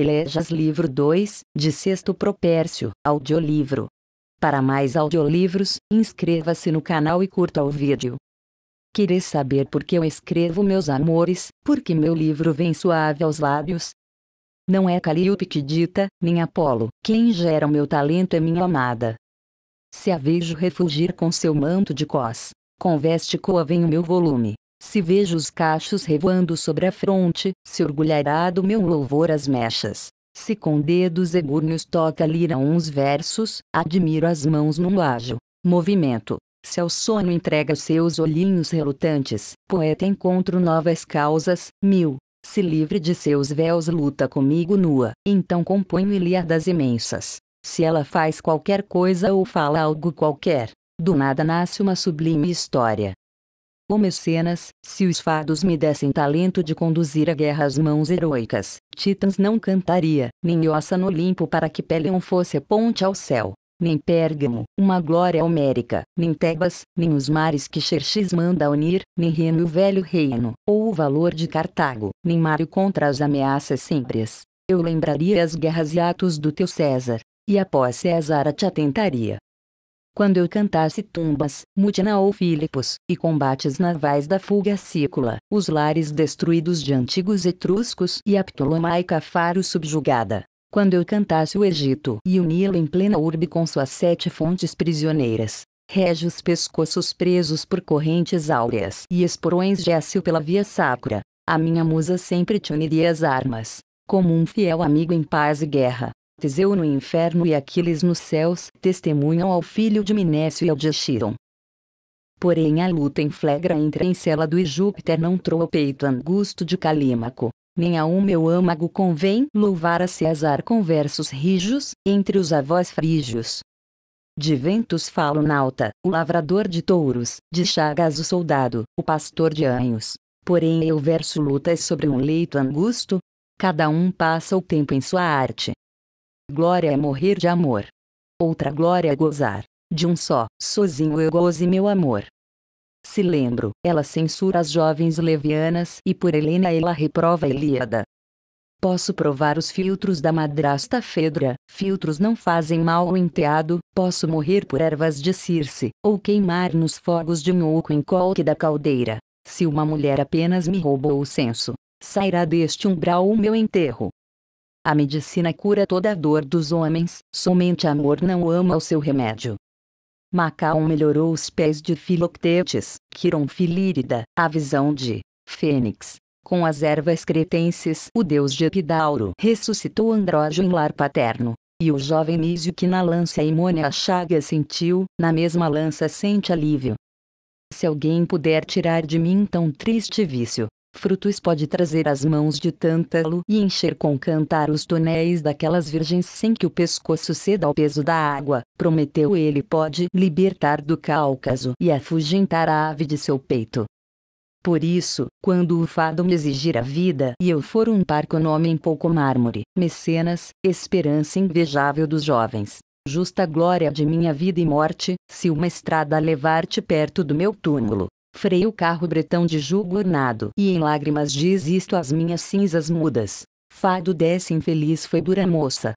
Elejas é Livro 2, de Sexto Propércio, audiolivro. Para mais audiolivros, inscreva-se no canal e curta o vídeo. Queres saber por que eu escrevo meus amores, porque meu livro vem suave aos lábios? Não é Calliope que dita, nem Apolo, quem gera o meu talento é minha amada. Se a vejo refugir com seu manto de com conveste coa vem o meu volume. Se vejo os cachos revoando sobre a fronte, se orgulhará do meu louvor as mechas. Se com dedos egúrneos toca lira uns versos, admiro as mãos num ágil movimento. Se ao sono entrega seus olhinhos relutantes, poeta encontro novas causas, mil. Se livre de seus véus luta comigo nua, então componho ilíadas imensas. Se ela faz qualquer coisa ou fala algo qualquer, do nada nasce uma sublime história. O Mecenas, se os fados me dessem talento de conduzir a guerra às mãos heroicas, Titãs não cantaria, nem ossa no Olimpo para que Pélion fosse ponte ao céu, nem Pérgamo, uma glória homérica, nem Tebas, nem os mares que Xerxes manda unir, nem Reno o velho reino, ou o valor de Cartago, nem Mário contra as ameaças simples. Eu lembraria as guerras e atos do teu César, e após César a te atentaria, quando eu cantasse tumbas, Mutina ou Filipos, e combates navais da fuga Sícula, os lares destruídos de antigos etruscos e a Ptolomaica Faro subjugada. Quando eu cantasse o Egito e o Nilo em plena urbe com suas sete fontes prisioneiras, régios pescoços presos por correntes áureas e esporões de aço pela via sacra. A minha musa sempre te uniria as armas, como um fiel amigo em paz e guerra. Teseu no inferno e Aquiles nos céus, testemunham ao filho de Minécio e ao de Estíron. Porém a luta em flegra entre Encélado e Júpiter não troa o peito angusto de Calímaco, nem a um meu âmago convém louvar a César com versos rijos, entre os avós frígios. De ventos falo nauta, o lavrador de touros, de chagas o soldado, o pastor de anhos. Porém eu verso lutas sobre um leito angusto. Cada um passa o tempo em sua arte, Glória é morrer de amor. Outra glória é gozar. De um só, sozinho eu goze meu amor. Se lembro, ela censura as jovens levianas e por Helena ela reprova Elíada. Posso provar os filtros da madrasta Fedra, filtros não fazem mal ao enteado, posso morrer por ervas de Circe, ou queimar nos fogos de um oco em colque da caldeira. Se uma mulher apenas me roubou o senso, sairá deste umbral o meu enterro. A medicina cura toda a dor dos homens, somente amor não ama o seu remédio. Macaon melhorou os pés de Filoctetes, Quiron Filírida, a visão de Fênix. Com as ervas cretenses, o deus de Epidauro ressuscitou Andrógeno em lar paterno. E o jovem Nísio que na lança imônia a chaga sentiu, na mesma lança sente alívio. Se alguém puder tirar de mim tão triste vício, frutos pode trazer as mãos de tântalo e encher com cantar os tonéis daquelas virgens sem que o pescoço ceda ao peso da água, prometeu ele pode libertar do Cáucaso e afugentar a ave de seu peito. Por isso, quando o fado me exigir a vida e eu for um parco nome em pouco mármore, mecenas, esperança invejável dos jovens, justa glória de minha vida e morte, se uma estrada levar-te perto do meu túmulo, Freio o carro bretão de jugo ornado e em lágrimas diz isto às minhas cinzas mudas. Fado desse infeliz foi dura moça.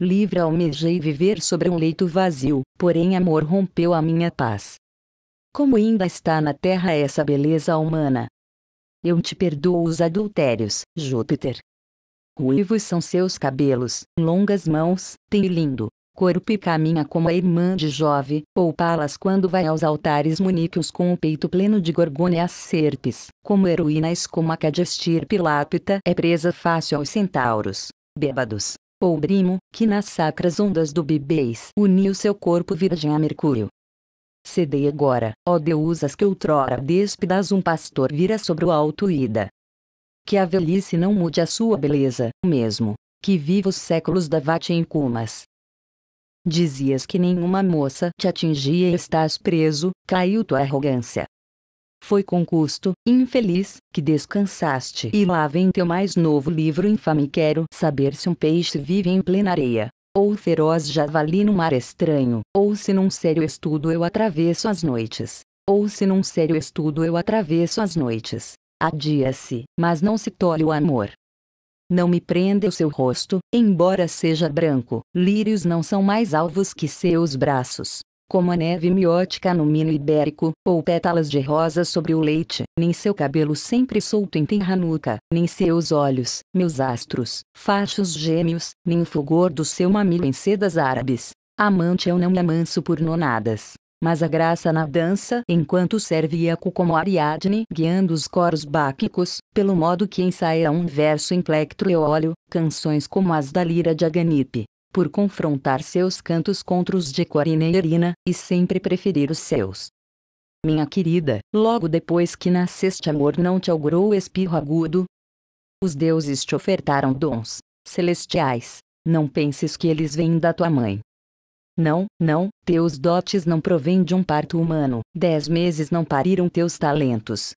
Livre almejei viver sobre um leito vazio, porém amor rompeu a minha paz. Como ainda está na terra essa beleza humana? Eu te perdoo os adultérios, Júpiter. Ruivos são seus cabelos, longas mãos, tem lindo, corpo e caminha como a irmã de Jove, poupá-las quando vai aos altares muníquios com o peito pleno de gorgôneas serpes, como heroínas como a que lápita é presa fácil aos centauros, bêbados. Ou Brimo, que nas sacras ondas do Bibês uniu seu corpo virgem a Mercúrio. Cedei agora, ó deusas que outrora despidas um pastor vira sobre o alto ida. Que a velhice não mude a sua beleza, mesmo que viva os séculos da vate em cumas, Dizias que nenhuma moça te atingia e estás preso, caiu tua arrogância. Foi com custo, infeliz, que descansaste e lá vem teu mais novo livro infame quero saber se um peixe vive em plena areia, ou feroz javali no mar estranho, ou se num sério estudo eu atravesso as noites, ou se num sério estudo eu atravesso as noites. Adia-se, mas não se tolhe o amor. Não me prenda o seu rosto, embora seja branco. Lírios não são mais alvos que seus braços. Como a neve miótica no mino ibérico, ou pétalas de rosa sobre o leite, nem seu cabelo sempre solto em tenranuca, nem seus olhos, meus astros, fachos gêmeos, nem o fulgor do seu mamilo em sedas árabes. Amante eu não amanso por nonadas mas a graça na dança enquanto serviaco como Ariadne guiando os coros báquicos, pelo modo que ensaia um verso em plectro e óleo, canções como as da lira de Aganipe. por confrontar seus cantos contra os de Corina e Irina, e sempre preferir os seus. Minha querida, logo depois que nasceste amor não te augurou espirro agudo? Os deuses te ofertaram dons celestiais. Não penses que eles vêm da tua mãe. Não, não, teus dotes não provêm de um parto humano, dez meses não pariram teus talentos.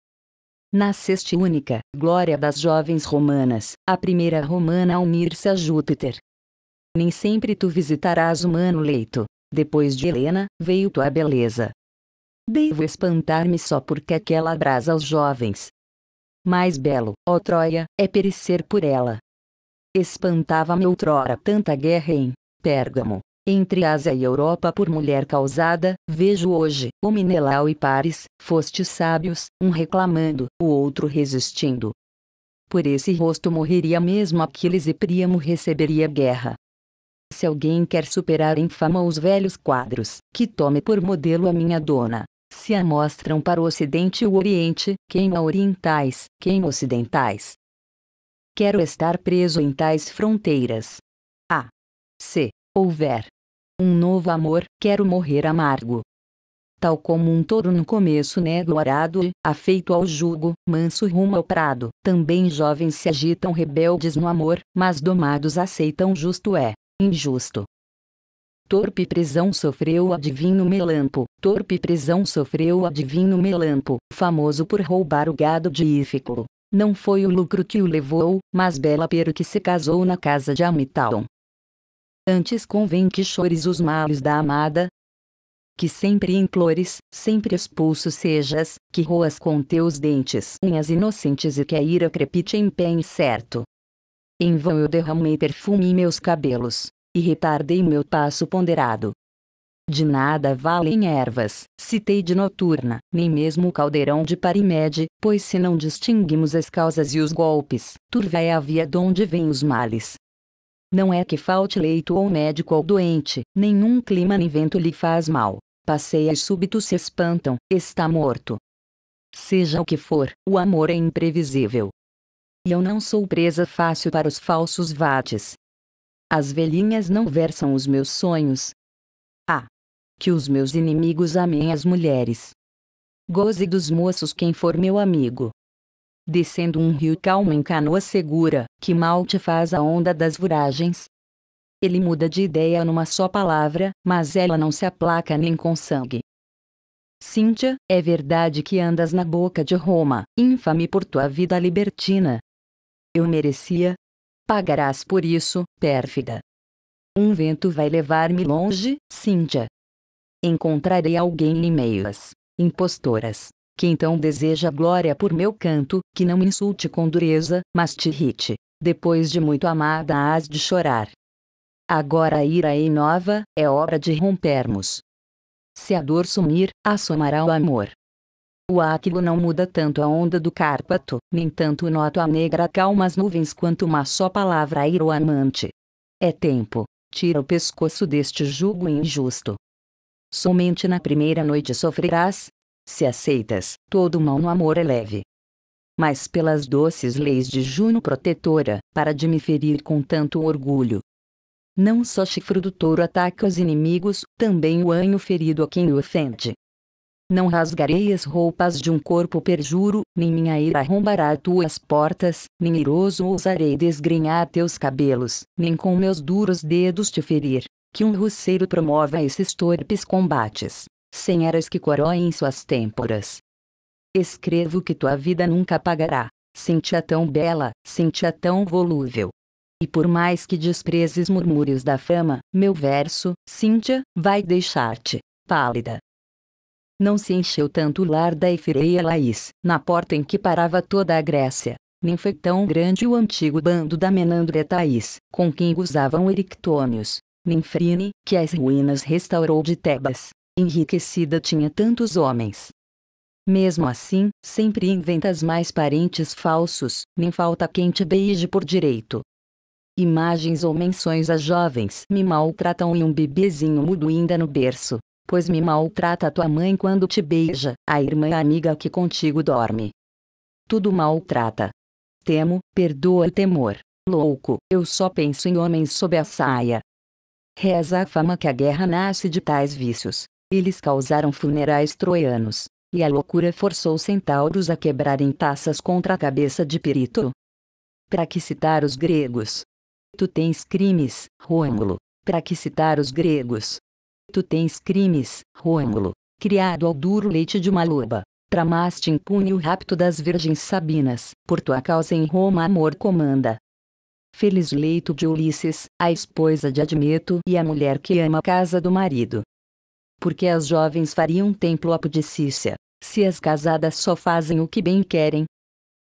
Nasceste única, glória das jovens romanas, a primeira romana a unir-se a Júpiter. Nem sempre tu visitarás humano leito. Depois de Helena, veio tua beleza. Devo espantar-me só porque aquela abrasa aos jovens. Mais belo, ó Troia, é perecer por ela. Espantava-me outrora tanta guerra em Pérgamo, entre Ásia e Europa por mulher causada, vejo hoje, o Minelau e Pares, foste sábios, um reclamando, o outro resistindo. Por esse rosto morreria mesmo Aquiles e Príamo receberia guerra. Se alguém quer superar em fama os velhos quadros, que tome por modelo a minha dona. Se amostram para o Ocidente e o Oriente, quem orientais, quem ocidentais. Quero estar preso em tais fronteiras. A. C. Houver um novo amor, quero morrer amargo. Tal como um touro no começo nego né, arado, afeito ao jugo, manso rumo ao prado. Também jovens se agitam rebeldes no amor, mas domados aceitam justo é, injusto. Torpe prisão sofreu o divino Melampo, torpe prisão sofreu o divino Melampo, famoso por roubar o gado de Ífico. Não foi o lucro que o levou, mas bela pero que se casou na casa de Amitalon antes convém que chores os males da amada, que sempre implores, sempre expulso sejas, que roas com teus dentes unhas inocentes e que a ira crepite em pé incerto. Em vão eu derramei perfume em meus cabelos, e retardei meu passo ponderado. De nada valem ervas, citei de noturna, nem mesmo o caldeirão de Parimede, pois se não distinguimos as causas e os golpes, turva é a via donde vêm os males. Não é que falte leito ou médico ou doente, nenhum clima nem vento lhe faz mal. Passeia e súbito se espantam, está morto. Seja o que for, o amor é imprevisível. E eu não sou presa fácil para os falsos vates. As velhinhas não versam os meus sonhos. Ah! Que os meus inimigos amem as mulheres. Goze dos moços quem for meu amigo descendo um rio calmo em canoa segura, que mal te faz a onda das voragens? Ele muda de ideia numa só palavra, mas ela não se aplaca nem sangue. Cíntia, é verdade que andas na boca de Roma, infame por tua vida libertina. Eu merecia? Pagarás por isso, pérfida. Um vento vai levar-me longe, Cíntia. Encontrarei alguém em meias impostoras que então deseja glória por meu canto, que não me insulte com dureza, mas te irrite. Depois de muito amada hás de chorar. Agora a ira é nova, é hora de rompermos. Se a dor sumir, assomará o amor. O áquilo não muda tanto a onda do Cárpato, nem tanto nota a negra calma as nuvens quanto uma só palavra a ir o amante. É tempo, tira o pescoço deste jugo injusto. Somente na primeira noite sofrerás, se aceitas, todo mal no amor é leve. Mas pelas doces leis de Juno protetora, para de me ferir com tanto orgulho. Não só chifro do touro ataca os inimigos, também o anho ferido a quem o ofende. Não rasgarei as roupas de um corpo perjuro, nem minha ira arrombará tuas portas, nem iroso ousarei desgrenhar teus cabelos, nem com meus duros dedos te ferir, que um roceiro promova esses torpes combates sem eras que coroem suas têmporas. Escrevo que tua vida nunca apagará, sente-a tão bela, sente-a tão volúvel. E por mais que desprezes murmúrios da fama, meu verso, Cíntia, vai deixar-te, pálida. Não se encheu tanto o lar da Efireia Laís, na porta em que parava toda a Grécia, nem foi tão grande o antigo bando da Menandria Thaís, com quem gozavam erictônios, Ninfrine, que as ruínas restaurou de Tebas, enriquecida tinha tantos homens. Mesmo assim, sempre inventas mais parentes falsos, nem falta quem te beije por direito. Imagens ou menções a jovens me maltratam e um bebezinho mudo ainda no berço, pois me maltrata tua mãe quando te beija, a irmã e amiga que contigo dorme. Tudo maltrata. Temo, perdoa o temor. Louco, eu só penso em homens sob a saia. Reza a fama que a guerra nasce de tais vícios, eles causaram funerais troianos, e a loucura forçou centauros a quebrarem taças contra a cabeça de Pirito. Para que citar os gregos? Tu tens crimes, Rômulo. Para que citar os gregos? Tu tens crimes, Rômulo. Criado ao duro leite de uma loba, tramaste impune o rapto das virgens sabinas, por tua causa em Roma amor comanda. Feliz leito de Ulisses, a esposa de Admeto e a mulher que ama a casa do marido porque as jovens fariam templo à pudicícia, se as casadas só fazem o que bem querem.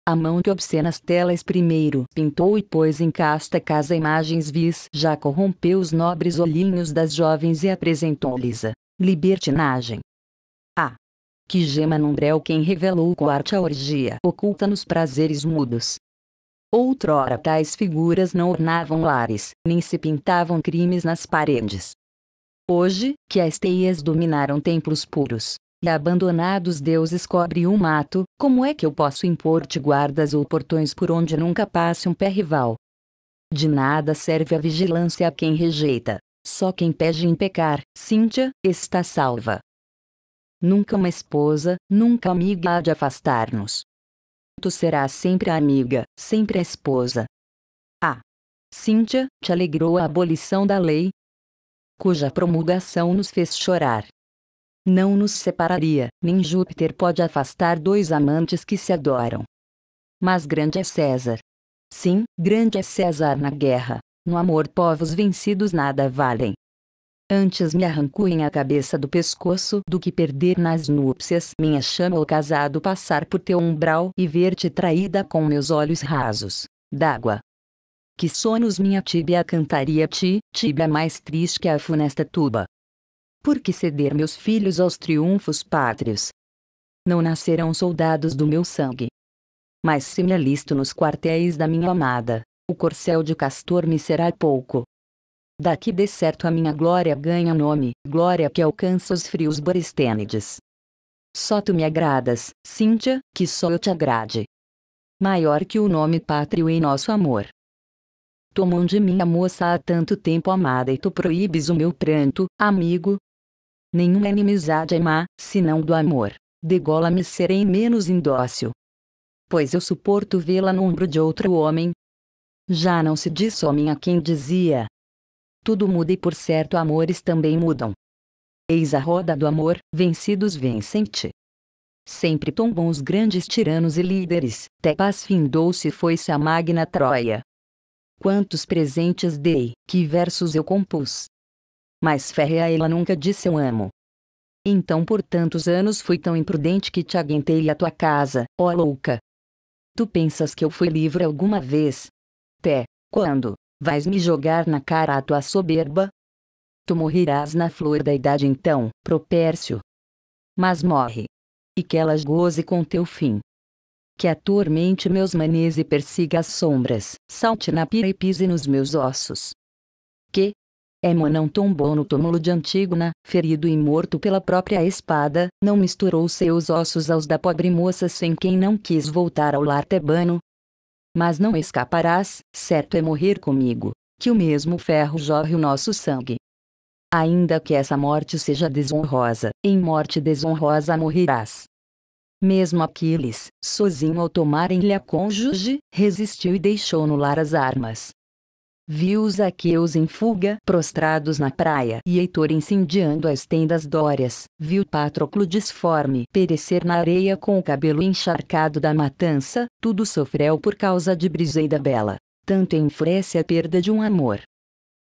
A mão que obscenas telas primeiro pintou e pôs em casta casa imagens vis já corrompeu os nobres olhinhos das jovens e apresentou lisa libertinagem. Ah! Que gema num quem revelou com arte a orgia oculta nos prazeres mudos. Outrora tais figuras não ornavam lares, nem se pintavam crimes nas paredes, Hoje, que as teias dominaram templos puros, e abandonados deuses cobre um mato, como é que eu posso impor-te guardas ou portões por onde nunca passe um pé rival? De nada serve a vigilância a quem rejeita. Só quem pede em pecar, Cíntia, está salva. Nunca uma esposa, nunca amiga há de afastar-nos. Tu serás sempre a amiga, sempre a esposa. Ah! Cíntia, te alegrou a abolição da lei, cuja promulgação nos fez chorar. Não nos separaria, nem Júpiter pode afastar dois amantes que se adoram. Mas grande é César. Sim, grande é César na guerra, no amor povos vencidos nada valem. Antes me arrancuem a cabeça do pescoço do que perder nas núpcias minha chama ou casado passar por teu umbral e ver-te traída com meus olhos rasos, d'água que sonos minha tíbia cantaria ti, tíbia mais triste que a funesta tuba. Por que ceder meus filhos aos triunfos pátrios? Não nascerão soldados do meu sangue. Mas se me alisto nos quartéis da minha amada, o corcel de castor me será pouco. Daqui de certo a minha glória ganha nome, glória que alcança os frios boristênides. Só tu me agradas, Cíntia, que só eu te agrade. Maior que o nome pátrio em nosso amor. Tomam de minha moça há tanto tempo amada e tu proíbes o meu pranto, amigo. Nenhuma inimizade é má, senão do amor. Degola-me serei menos indócil. Pois eu suporto vê-la no ombro de outro homem. Já não se diz homem a quem dizia. Tudo muda e por certo amores também mudam. Eis a roda do amor, vencidos vencem-te. Sempre tombam os grandes tiranos e líderes, Tebas findou-se foi-se a magna Troia quantos presentes dei, que versos eu compus. Mas férrea ela nunca disse eu amo. Então por tantos anos fui tão imprudente que te aguentei a tua casa, ó louca. Tu pensas que eu fui livre alguma vez? Té, quando, vais me jogar na cara a tua soberba? Tu morrerás na flor da idade então, Propércio. Mas morre. E que elas goze com teu fim que atormente meus manes e persiga as sombras, salte na pira e pise nos meus ossos. Que Émon não tombou no túmulo de Antígona, ferido e morto pela própria espada, não misturou seus ossos aos da pobre moça sem quem não quis voltar ao lar tebano. Mas não escaparás, certo é morrer comigo, que o mesmo ferro jorre o nosso sangue. Ainda que essa morte seja desonrosa, em morte desonrosa morrerás. Mesmo Aquiles, sozinho ao tomarem-lhe a cônjuge, resistiu e deixou no lar as armas. Viu os aqueus em fuga, prostrados na praia, e Heitor incendiando as tendas dórias, viu Patroclo disforme perecer na areia com o cabelo encharcado da matança, tudo sofreu por causa de Briseida Bela. Tanto enfurece a perda de um amor.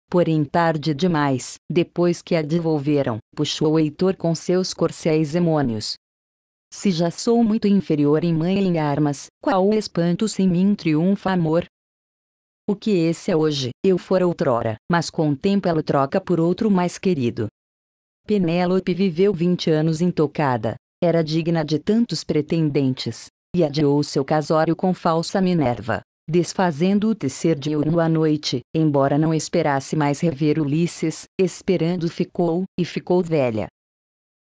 Porém tarde demais, depois que a devolveram, puxou Heitor com seus corcéis demônios, se já sou muito inferior em mãe e em armas, qual espanto se em mim triunfa amor? O que esse é hoje, eu fora outrora, mas com o tempo ela troca por outro mais querido. Penélope viveu vinte anos intocada. Era digna de tantos pretendentes, e adiou seu casório com falsa Minerva, desfazendo o tecer de ouro à noite, embora não esperasse mais rever Ulisses, esperando ficou, e ficou velha.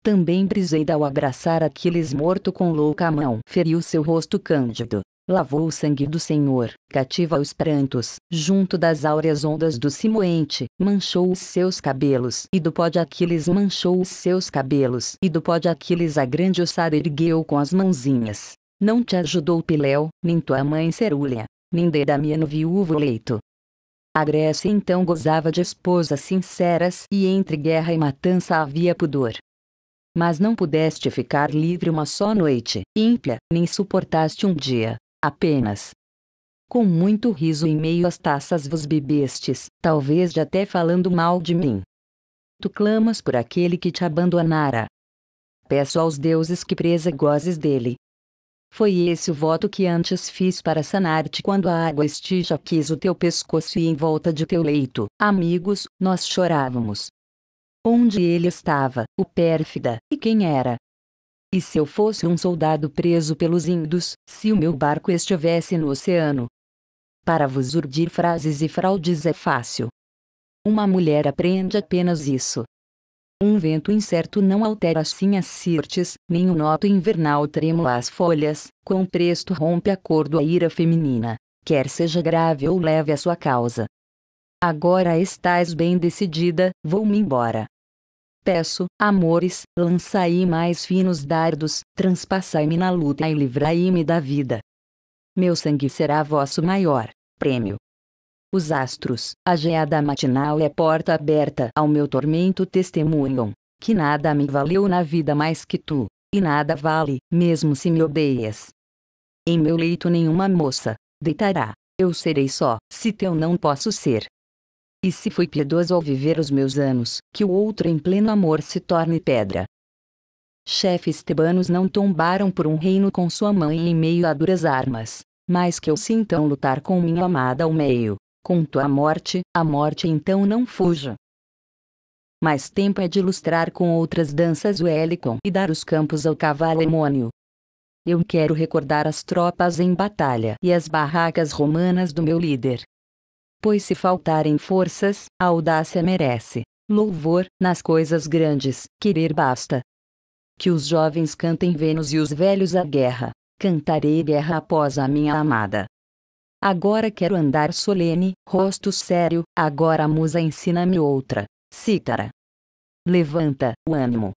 Também brisei ao abraçar Aquiles morto com louca mão. Feriu seu rosto cândido. Lavou o sangue do Senhor, cativa os prantos, junto das áureas ondas do cimoente, manchou os seus cabelos, e do pó de Aquiles manchou os seus cabelos, e do pó de Aquiles a grande ossada ergueu com as mãozinhas. Não te ajudou Piléu, nem tua mãe Cerúlea, nem Dedamia no viúvo leito. A Grécia então gozava de esposas sinceras e entre guerra e matança havia pudor mas não pudeste ficar livre uma só noite, ímpia, nem suportaste um dia, apenas. Com muito riso em meio às taças vos bebestes, talvez de até falando mal de mim. Tu clamas por aquele que te abandonara. Peço aos deuses que presa gozes dele. Foi esse o voto que antes fiz para sanar-te quando a água estija quis o teu pescoço e em volta de teu leito, amigos, nós chorávamos, onde ele estava, o pérfida, e quem era. E se eu fosse um soldado preso pelos índios? se o meu barco estivesse no oceano? Para vos urdir frases e fraudes é fácil. Uma mulher aprende apenas isso. Um vento incerto não altera assim as cirtes, nem o noto invernal trêmula as folhas, quão presto rompe a cor da ira feminina, quer seja grave ou leve a sua causa. Agora estás bem decidida, vou-me embora peço, amores, lançai mais finos dardos, transpassai-me na luta e livrai-me da vida. Meu sangue será vosso maior prêmio. Os astros, a geada matinal é porta aberta ao meu tormento testemunham, que nada me valeu na vida mais que tu, e nada vale, mesmo se me odeias. Em meu leito nenhuma moça, deitará, eu serei só, se teu não posso ser. E se fui piedoso ao viver os meus anos, que o outro em pleno amor se torne pedra. Chefes tebanos não tombaram por um reino com sua mãe em meio a duras armas, mas que eu sintam lutar com minha amada ao meio. Com tua morte, a morte então não fuja. Mais tempo é de ilustrar com outras danças o helicon e dar os campos ao cavalo emônio. Eu quero recordar as tropas em batalha e as barracas romanas do meu líder, pois se faltarem forças, a audácia merece louvor, nas coisas grandes, querer basta. Que os jovens cantem Vênus e os velhos a guerra. Cantarei guerra após a minha amada. Agora quero andar solene, rosto sério, agora a musa ensina-me outra. Cítara. Levanta o ânimo.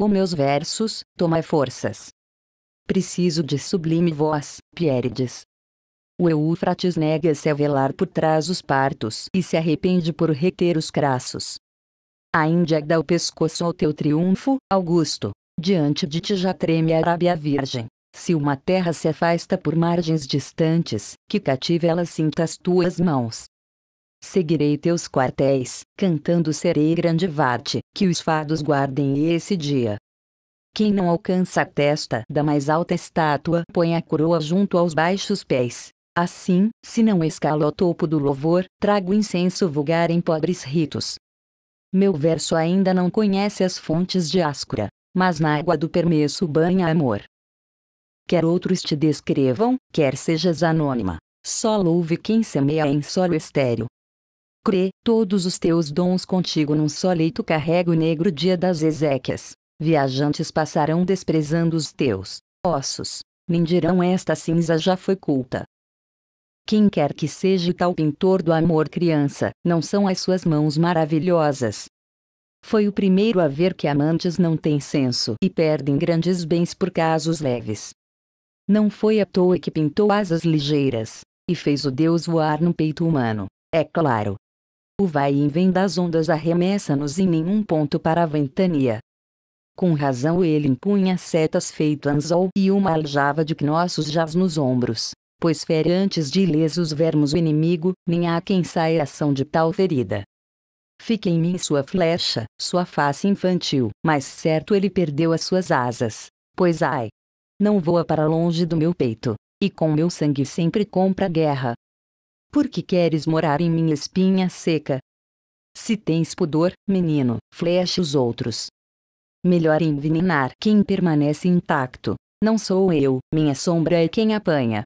Os meus versos, toma forças. Preciso de sublime voz, Pierides, o Eufrates nega-se a velar por trás os partos e se arrepende por reter os crassos. A Índia dá o pescoço ao teu triunfo, Augusto. Diante de ti já treme a Arábia Virgem. Se uma terra se afasta por margens distantes, que cativa ela sinta as tuas mãos. Seguirei teus quartéis, cantando serei grande vate, que os fados guardem esse dia. Quem não alcança a testa da mais alta estátua põe a coroa junto aos baixos pés, Assim, se não escalo ao topo do louvor, trago incenso vulgar em pobres ritos. Meu verso ainda não conhece as fontes de Áscora, mas na água do permesso banha amor. Quer outros te descrevam, quer sejas anônima, só louve quem semeia em solo estéreo. Crê, todos os teus dons contigo num só leito carrega o negro dia das exéquias. Viajantes passarão desprezando os teus ossos, nem dirão esta cinza já foi culta, quem quer que seja tal pintor do amor criança, não são as suas mãos maravilhosas. Foi o primeiro a ver que amantes não têm senso e perdem grandes bens por casos leves. Não foi à toa que pintou asas ligeiras, e fez o Deus voar no peito humano, é claro. O vai e vem das ondas arremessa-nos em nenhum ponto para a ventania. Com razão ele impunha setas feito anzol e uma aljava de nossos jaz nos ombros pois fere antes de ilesos vermos o inimigo, nem há quem saia ação de tal ferida. Fique em mim sua flecha, sua face infantil, mas certo ele perdeu as suas asas, pois ai! Não voa para longe do meu peito, e com meu sangue sempre compra guerra. Por que queres morar em minha espinha seca? Se tens pudor, menino, fleche os outros. Melhor envenenar quem permanece intacto. Não sou eu, minha sombra é quem apanha.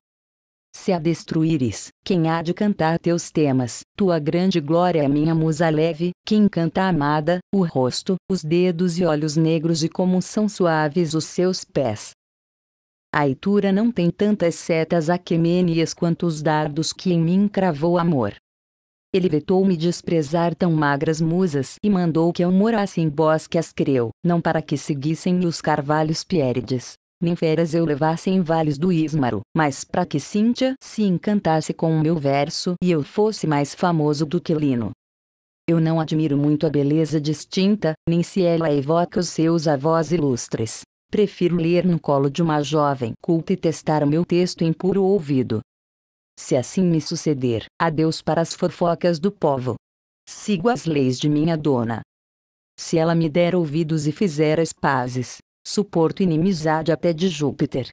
Se a destruíres, quem há de cantar teus temas? Tua grande glória é minha musa leve, que encanta a amada, o rosto, os dedos e olhos negros e como são suaves os seus pés. A itura não tem tantas setas aquemênias quanto os dardos que em mim cravou amor. Ele vetou-me desprezar tão magras musas e mandou que eu morasse em bosque as creu, não para que seguissem os carvalhos piérides, nem feras eu levasse em vales do Ismaro, mas para que Cíntia se encantasse com o meu verso e eu fosse mais famoso do que Lino. Eu não admiro muito a beleza distinta, nem se ela evoca os seus avós ilustres. Prefiro ler no colo de uma jovem culta e testar o meu texto em puro ouvido. Se assim me suceder, adeus para as fofocas do povo. Sigo as leis de minha dona. Se ela me der ouvidos e fizer as pazes, suporto inimizade até de Júpiter.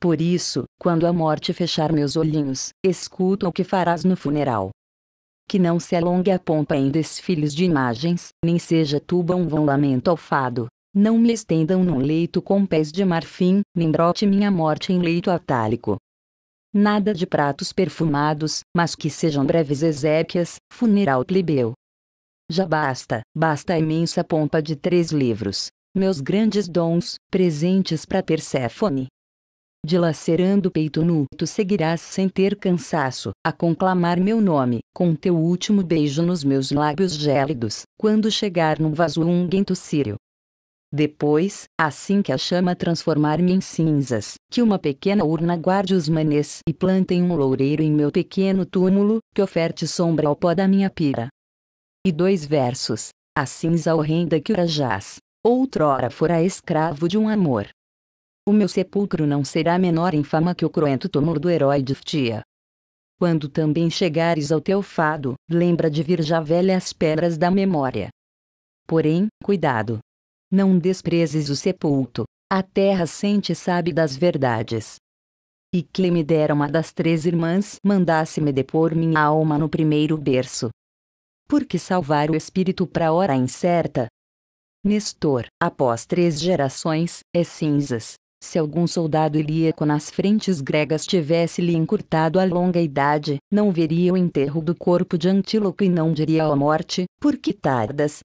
Por isso, quando a morte fechar meus olhinhos, escuto o que farás no funeral. Que não se alongue a pompa em desfiles de imagens, nem seja tuba um vão lamento ao fado. Não me estendam num leito com pés de marfim, nem brote minha morte em leito atálico. Nada de pratos perfumados, mas que sejam breves exéquias, funeral plebeu. Já basta, basta a imensa pompa de três livros, meus grandes dons, presentes para Perséfone. Dilacerando o peito nu, tu seguirás sem ter cansaço, a conclamar meu nome, com teu último beijo nos meus lábios gélidos, quando chegar no vaso unguento sírio. Depois, assim que a chama transformar-me em cinzas, que uma pequena urna guarde os manês e plantem um loureiro em meu pequeno túmulo, que oferte sombra ao pó da minha pira. E dois versos. A cinza horrenda que o outrora fora escravo de um amor. O meu sepulcro não será menor em fama que o cruento tumor do herói de Ftia. Quando também chegares ao teu fado, lembra de vir já velhas pedras da memória. Porém, cuidado! Não desprezes o sepulto, a terra sente e sabe das verdades. E que me dera uma das três irmãs mandasse-me depor minha alma no primeiro berço. por que salvar o espírito para hora incerta, Nestor, após três gerações, é cinzas. Se algum soldado ilíaco nas frentes gregas tivesse lhe encurtado a longa idade, não veria o enterro do corpo de Antíloco e não diria a morte, por que tardas?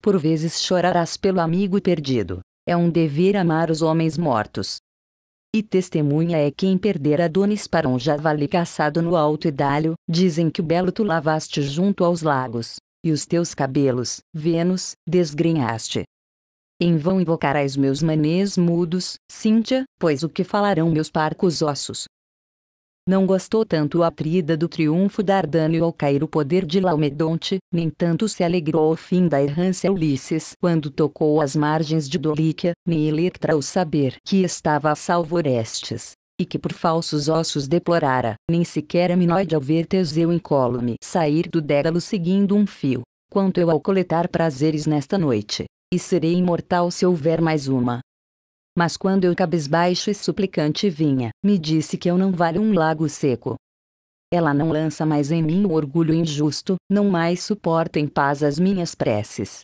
Por vezes chorarás pelo amigo perdido. É um dever amar os homens mortos. E testemunha é quem perder Adonis para um javali caçado no alto idálio, dizem que o belo tu lavaste junto aos lagos e os teus cabelos, Vênus, desgrenhaste. Em vão invocarás meus manês mudos, Cíntia, pois o que falarão meus parcos ossos? Não gostou tanto a trida do triunfo dardânio ao cair o poder de Laomedonte, nem tanto se alegrou ao fim da errância Ulisses quando tocou as margens de Dolíquia, nem Electra ao saber que estava a salvo Orestes e que por falsos ossos deplorara, nem sequer minóide ao ver Teseu incólume sair do dédalo seguindo um fio, quanto eu ao coletar prazeres nesta noite, e serei imortal se houver mais uma. Mas quando eu cabisbaixo e suplicante vinha, me disse que eu não valho um lago seco. Ela não lança mais em mim o orgulho injusto, não mais suporta em paz as minhas preces.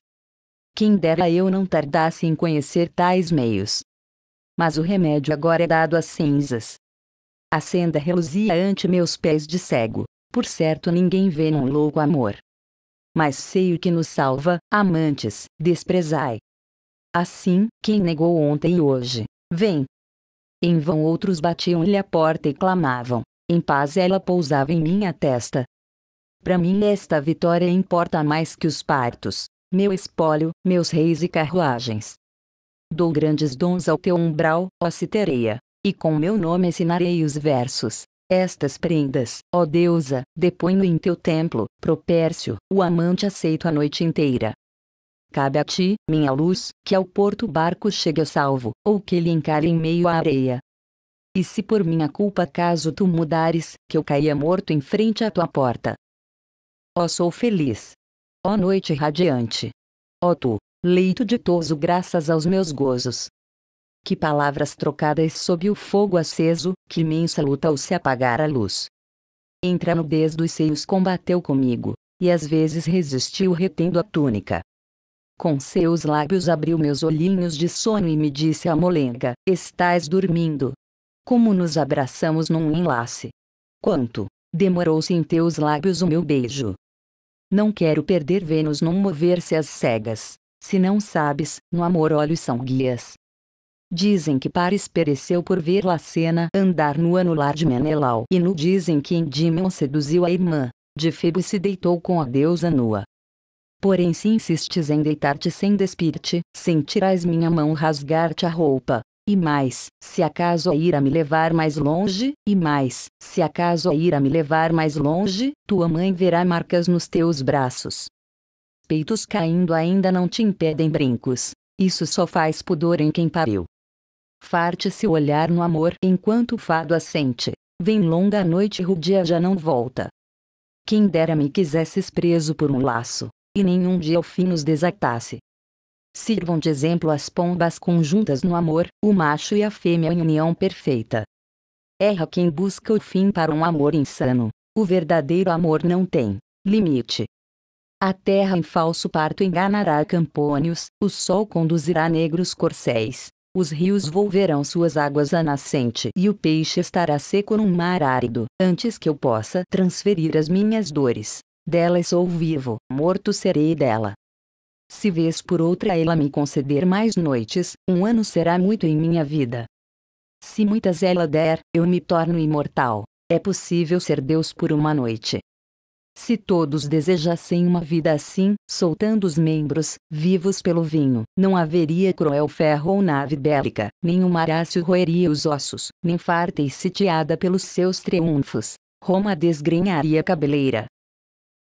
Quem dera eu não tardasse em conhecer tais meios, mas o remédio agora é dado às cinzas. A senda reluzia ante meus pés de cego. Por certo, ninguém vê um louco amor. Mas sei o que nos salva, amantes, desprezai. Assim, quem negou ontem e hoje, vem. Em vão outros batiam-lhe a porta e clamavam, em paz ela pousava em minha testa. Para mim esta vitória importa mais que os partos, meu espólio, meus reis e carruagens. Dou grandes dons ao teu umbral, ó Citereia, e com meu nome ensinarei os versos. Estas prendas, ó deusa, deponho em teu templo, propércio, o amante aceito a noite inteira. Cabe a ti, minha luz, que ao porto barco chegue a salvo, ou que ele encare em meio à areia. E se por minha culpa caso tu mudares, que eu caia morto em frente à tua porta. Ó sou feliz! Ó noite radiante! Ó tu, leito ditoso graças aos meus gozos. Que palavras trocadas sob o fogo aceso, que imensa luta ao se apagar a luz. Entra a nudez dos seios combateu comigo, e às vezes resistiu retendo a túnica. Com seus lábios abriu meus olhinhos de sono e me disse a molenga, estás dormindo. Como nos abraçamos num enlace. Quanto, demorou-se em teus lábios o meu beijo. Não quero perder Vênus num mover-se às cegas, se não sabes, no amor olhos são guias. Dizem que Paris pereceu por ver cena andar nua no lar de Menelau e no dizem que Endimion seduziu a irmã, de Febo e se deitou com a deusa nua. Porém se insistes em deitar-te sem despir-te, sentirás minha mão rasgar-te a roupa, e mais, se acaso a ira me levar mais longe, e mais, se acaso a ira me levar mais longe, tua mãe verá marcas nos teus braços, peitos caindo ainda não te impedem brincos. Isso só faz pudor em quem pariu. Farte-se o olhar no amor enquanto o fado assente. Vem longa noite e dia já não volta. Quem dera me quisesses preso por um laço, e nenhum dia o fim nos desatasse. Sirvam de exemplo as pombas conjuntas no amor, o macho e a fêmea em união perfeita. Erra quem busca o fim para um amor insano. O verdadeiro amor não tem limite. A terra em falso parto enganará campônios, o sol conduzirá negros corcéis. Os rios volverão suas águas à nascente e o peixe estará seco num mar árido, antes que eu possa transferir as minhas dores. Dela sou vivo, morto serei dela. Se vês por outra ela me conceder mais noites, um ano será muito em minha vida. Se muitas ela der, eu me torno imortal. É possível ser Deus por uma noite. Se todos desejassem uma vida assim, soltando os membros, vivos pelo vinho, não haveria cruel ferro ou nave bélica, nem o arácio roeria os ossos, nem farta e sitiada pelos seus triunfos. Roma desgrenharia a cabeleira.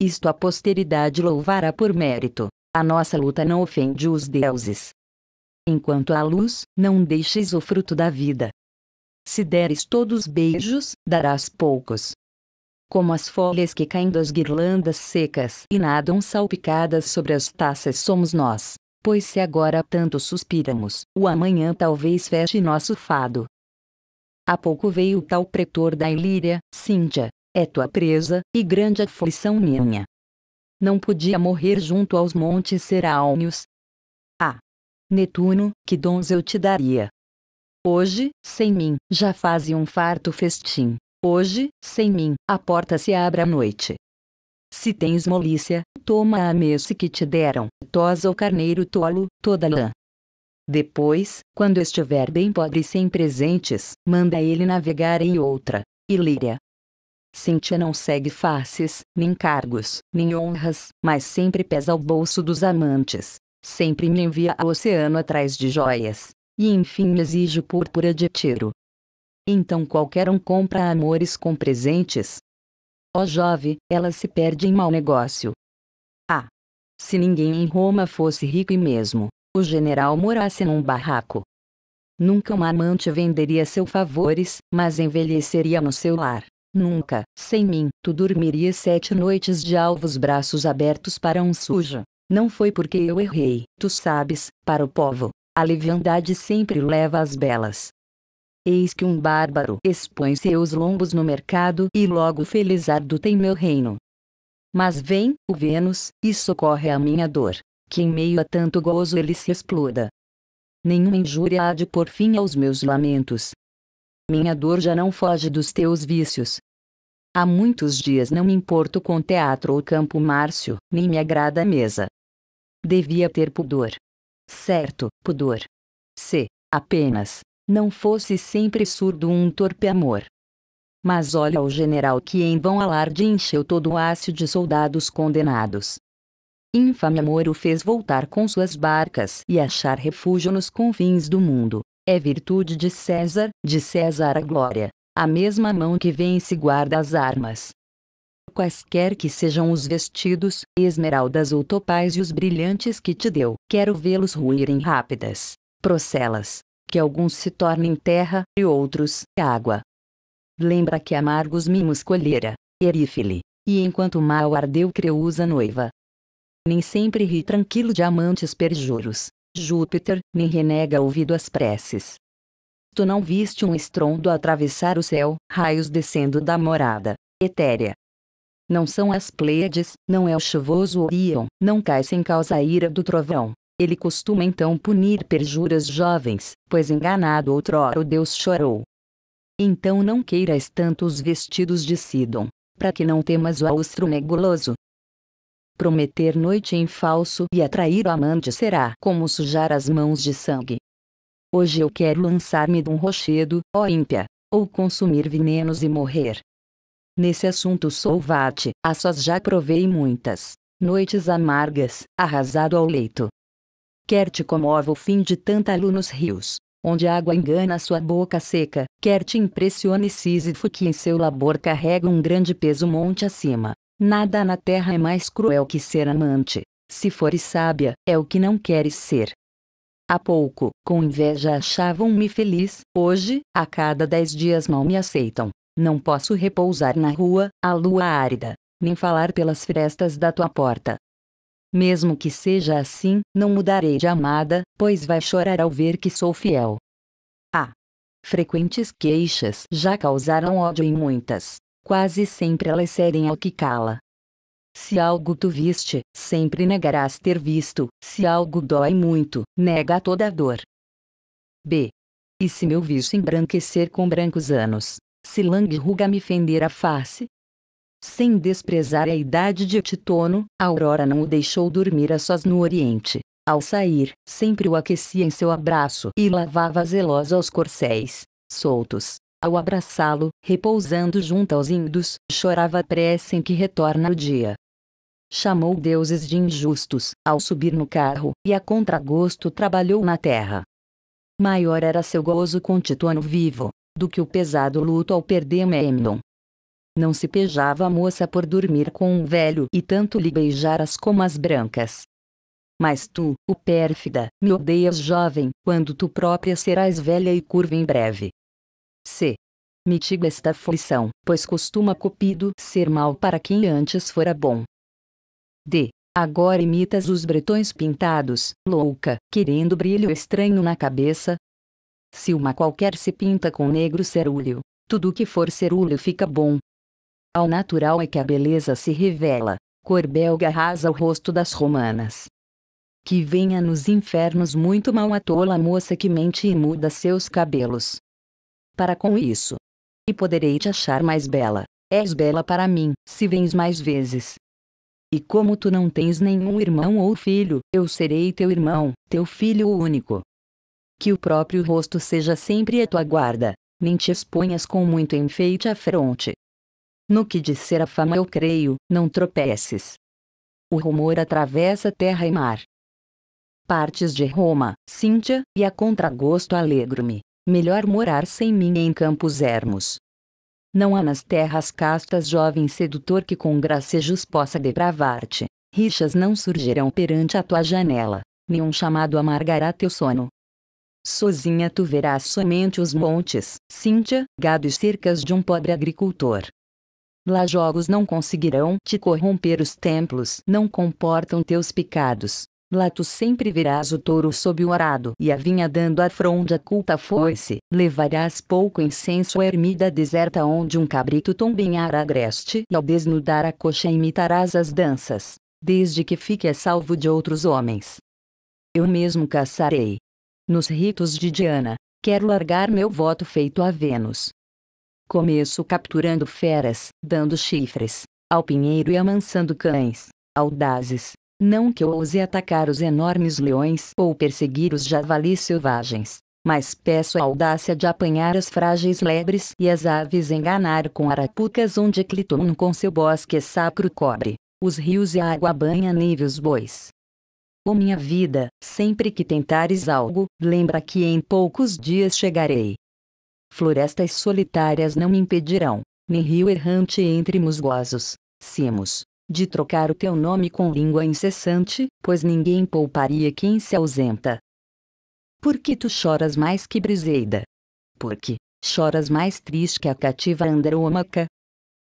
Isto a posteridade louvará por mérito. A nossa luta não ofende os deuses. Enquanto há luz, não deixes o fruto da vida. Se deres todos beijos, darás poucos como as folhas que caem das guirlandas secas e nadam salpicadas sobre as taças somos nós. Pois se agora tanto suspiramos, o amanhã talvez feche nosso fado. Há pouco veio o tal pretor da Ilíria, Cíntia, é tua presa, e grande aflição minha. Não podia morrer junto aos montes serálmios. Ah! Netuno, que dons eu te daria! Hoje, sem mim, já fazem um farto festim. Hoje, sem mim, a porta se abre à noite. Se tens molícia, toma a messe que te deram, tosa o carneiro tolo, toda lã. Depois, quando estiver bem pobre e sem presentes, manda ele navegar em outra. Ilíria. Cintia não segue faces, nem cargos, nem honras, mas sempre pesa o bolso dos amantes. Sempre me envia ao oceano atrás de joias. E enfim exijo púrpura de tiro, então qualquer um compra amores com presentes. Ó Jove, ela se perde em mau negócio. Ah! Se ninguém em Roma fosse rico e mesmo, o general morasse num barraco. Nunca uma amante venderia seus favores, mas envelheceria no seu lar. Nunca, sem mim, tu dormirias sete noites de alvos braços abertos para um sujo. Não foi porque eu errei, tu sabes, para o povo. A leviandade sempre leva às belas. Eis que um bárbaro expõe seus lombos no mercado e logo felizardo tem meu reino. Mas vem, o Vênus, e socorre a minha dor, que em meio a tanto gozo ele se exploda. Nenhuma injúria há de por fim aos meus lamentos. Minha dor já não foge dos teus vícios. Há muitos dias não me importo com teatro ou campo márcio, nem me agrada a mesa. Devia ter pudor. Certo, pudor. Se, apenas, não fosse sempre surdo um torpe amor. Mas olha o general que em vão alarde encheu todo o ácio de soldados condenados. Infame amor o fez voltar com suas barcas e achar refúgio nos confins do mundo. É virtude de César, de César a glória. A mesma mão que vence guarda as armas. Quaisquer que sejam os vestidos, esmeraldas ou topais e os brilhantes que te deu, quero vê-los ruírem rápidas procelas, que alguns se tornem terra e outros água. Lembra que amargos mimos colhera, erífile, e enquanto mal ardeu creusa noiva. Nem sempre ri tranquilo de amantes perjuros, Júpiter, nem renega ouvido as preces. Tu não viste um estrondo atravessar o céu, raios descendo da morada, etérea. Não são as Pleiades, não é o chuvoso Orion, não cai sem causa a ira do trovão, ele costuma então punir perjuras jovens, pois enganado outrora o Deus chorou. Então não queiras tanto os vestidos de Sidon, para que não temas o austro nebuloso. Prometer noite em falso e atrair o amante será como sujar as mãos de sangue. Hoje eu quero lançar-me de um rochedo, ó ímpia, ou consumir venenos e morrer. Nesse assunto sou vate, a sós já provei muitas noites amargas, arrasado ao leito, quer te comova o fim de tanta lua nos rios, onde a água engana sua boca seca, quer te impressione Sísifo que em seu labor carrega um grande peso monte acima. Nada na terra é mais cruel que ser amante. Se fores sábia, é o que não queres ser. Há pouco, com inveja achavam-me feliz, hoje, a cada dez dias mal me aceitam. Não posso repousar na rua, a lua árida, nem falar pelas frestas da tua porta. Mesmo que seja assim, não mudarei de amada, pois vai chorar ao ver que sou fiel. A. Ah. Frequentes queixas já causaram ódio em muitas. Quase sempre elas cedem ao que cala. Se algo tu viste, sempre negarás ter visto, se algo dói muito, nega toda a dor. B. E se meu vício embranquecer com brancos anos, se langue ruga me fender a face, sem desprezar a idade de Titono, Aurora não o deixou dormir a sós no Oriente. Ao sair, sempre o aquecia em seu abraço e lavava zelosa os corcéis, soltos. Ao abraçá-lo, repousando junto aos indos, chorava a prece em que retorna o dia. Chamou deuses de injustos, ao subir no carro, e a contragosto trabalhou na terra. Maior era seu gozo com Titono vivo, do que o pesado luto ao perder Memnon. Não se pejava a moça por dormir com um velho e tanto lhe beijar as comas brancas. Mas tu, o pérfida, me odeias jovem, quando tu própria serás velha e curva em breve. C. Mitiga esta aflição, pois costuma Cupido ser mal para quem antes fora bom. D. Agora imitas os bretões pintados, louca, querendo brilho estranho na cabeça. Se uma qualquer se pinta com negro cerúleo, tudo que for cerúleo fica bom, ao natural é que a beleza se revela. Cor belga arrasa o rosto das romanas. Que venha nos infernos muito mal a tola moça que mente e muda seus cabelos. Para com isso. E poderei te achar mais bela. És bela para mim, se vens mais vezes. E como tu não tens nenhum irmão ou filho, eu serei teu irmão, teu filho único. Que o próprio rosto seja sempre a tua guarda, nem te exponhas com muito enfeite à fronte, no que disser a fama eu creio, não tropeces. O rumor atravessa terra e mar. Partes de Roma, Cíntia, e a contragosto alegro-me. Melhor morar sem mim em campos ermos. Não há nas terras castas jovem sedutor que com gracejos possa depravar-te. Rixas não surgirão perante a tua janela, nenhum chamado amargará teu sono. Sozinha tu verás somente os montes, Cíntia, gado e cercas de um pobre agricultor. Lá jogos não conseguirão te corromper os templos, não comportam teus pecados. Lá tu sempre verás o touro sob o arado e a vinha dando a fronde a culta foice, levarás pouco incenso à ermida deserta onde um cabrito tombinhará agreste e ao desnudar a coxa imitarás as danças, desde que fique salvo de outros homens. Eu mesmo caçarei. Nos ritos de Diana, quero largar meu voto feito a Vênus, Começo capturando feras, dando chifres, ao pinheiro e amansando cães, audazes. Não que eu ouse atacar os enormes leões ou perseguir os javalis selvagens, mas peço a audácia de apanhar as frágeis lebres e as aves enganar com arapucas onde Cliton com seu bosque sacro cobre, os rios e a água banha neve os bois. Ô minha vida, sempre que tentares algo, lembra que em poucos dias chegarei florestas solitárias não me impedirão, nem rio errante entre musgosos, cimos, de trocar o teu nome com língua incessante, pois ninguém pouparia quem se ausenta. Porque tu choras mais que Briseida? Porque choras mais triste que a cativa Andrômaca?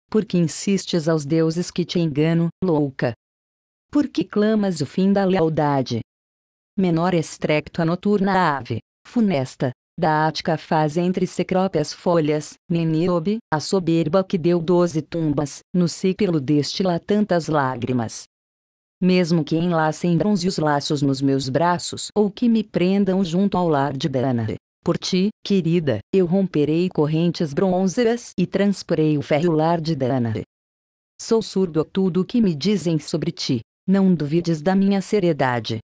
Porque insistes aos deuses que te engano, louca? Porque clamas o fim da lealdade? Menor estrecto a noturna ave, funesta, da Ática faz entre secrópias folhas, Níobe, a soberba que deu doze tumbas, no ciclo destila tantas lágrimas. Mesmo que enlacem bronze os laços nos meus braços ou que me prendam junto ao lar de Danae, por ti, querida, eu romperei correntes bronzeiras e transporei o ferro lar de Danae. Sou surdo a tudo o que me dizem sobre ti, não duvides da minha seriedade.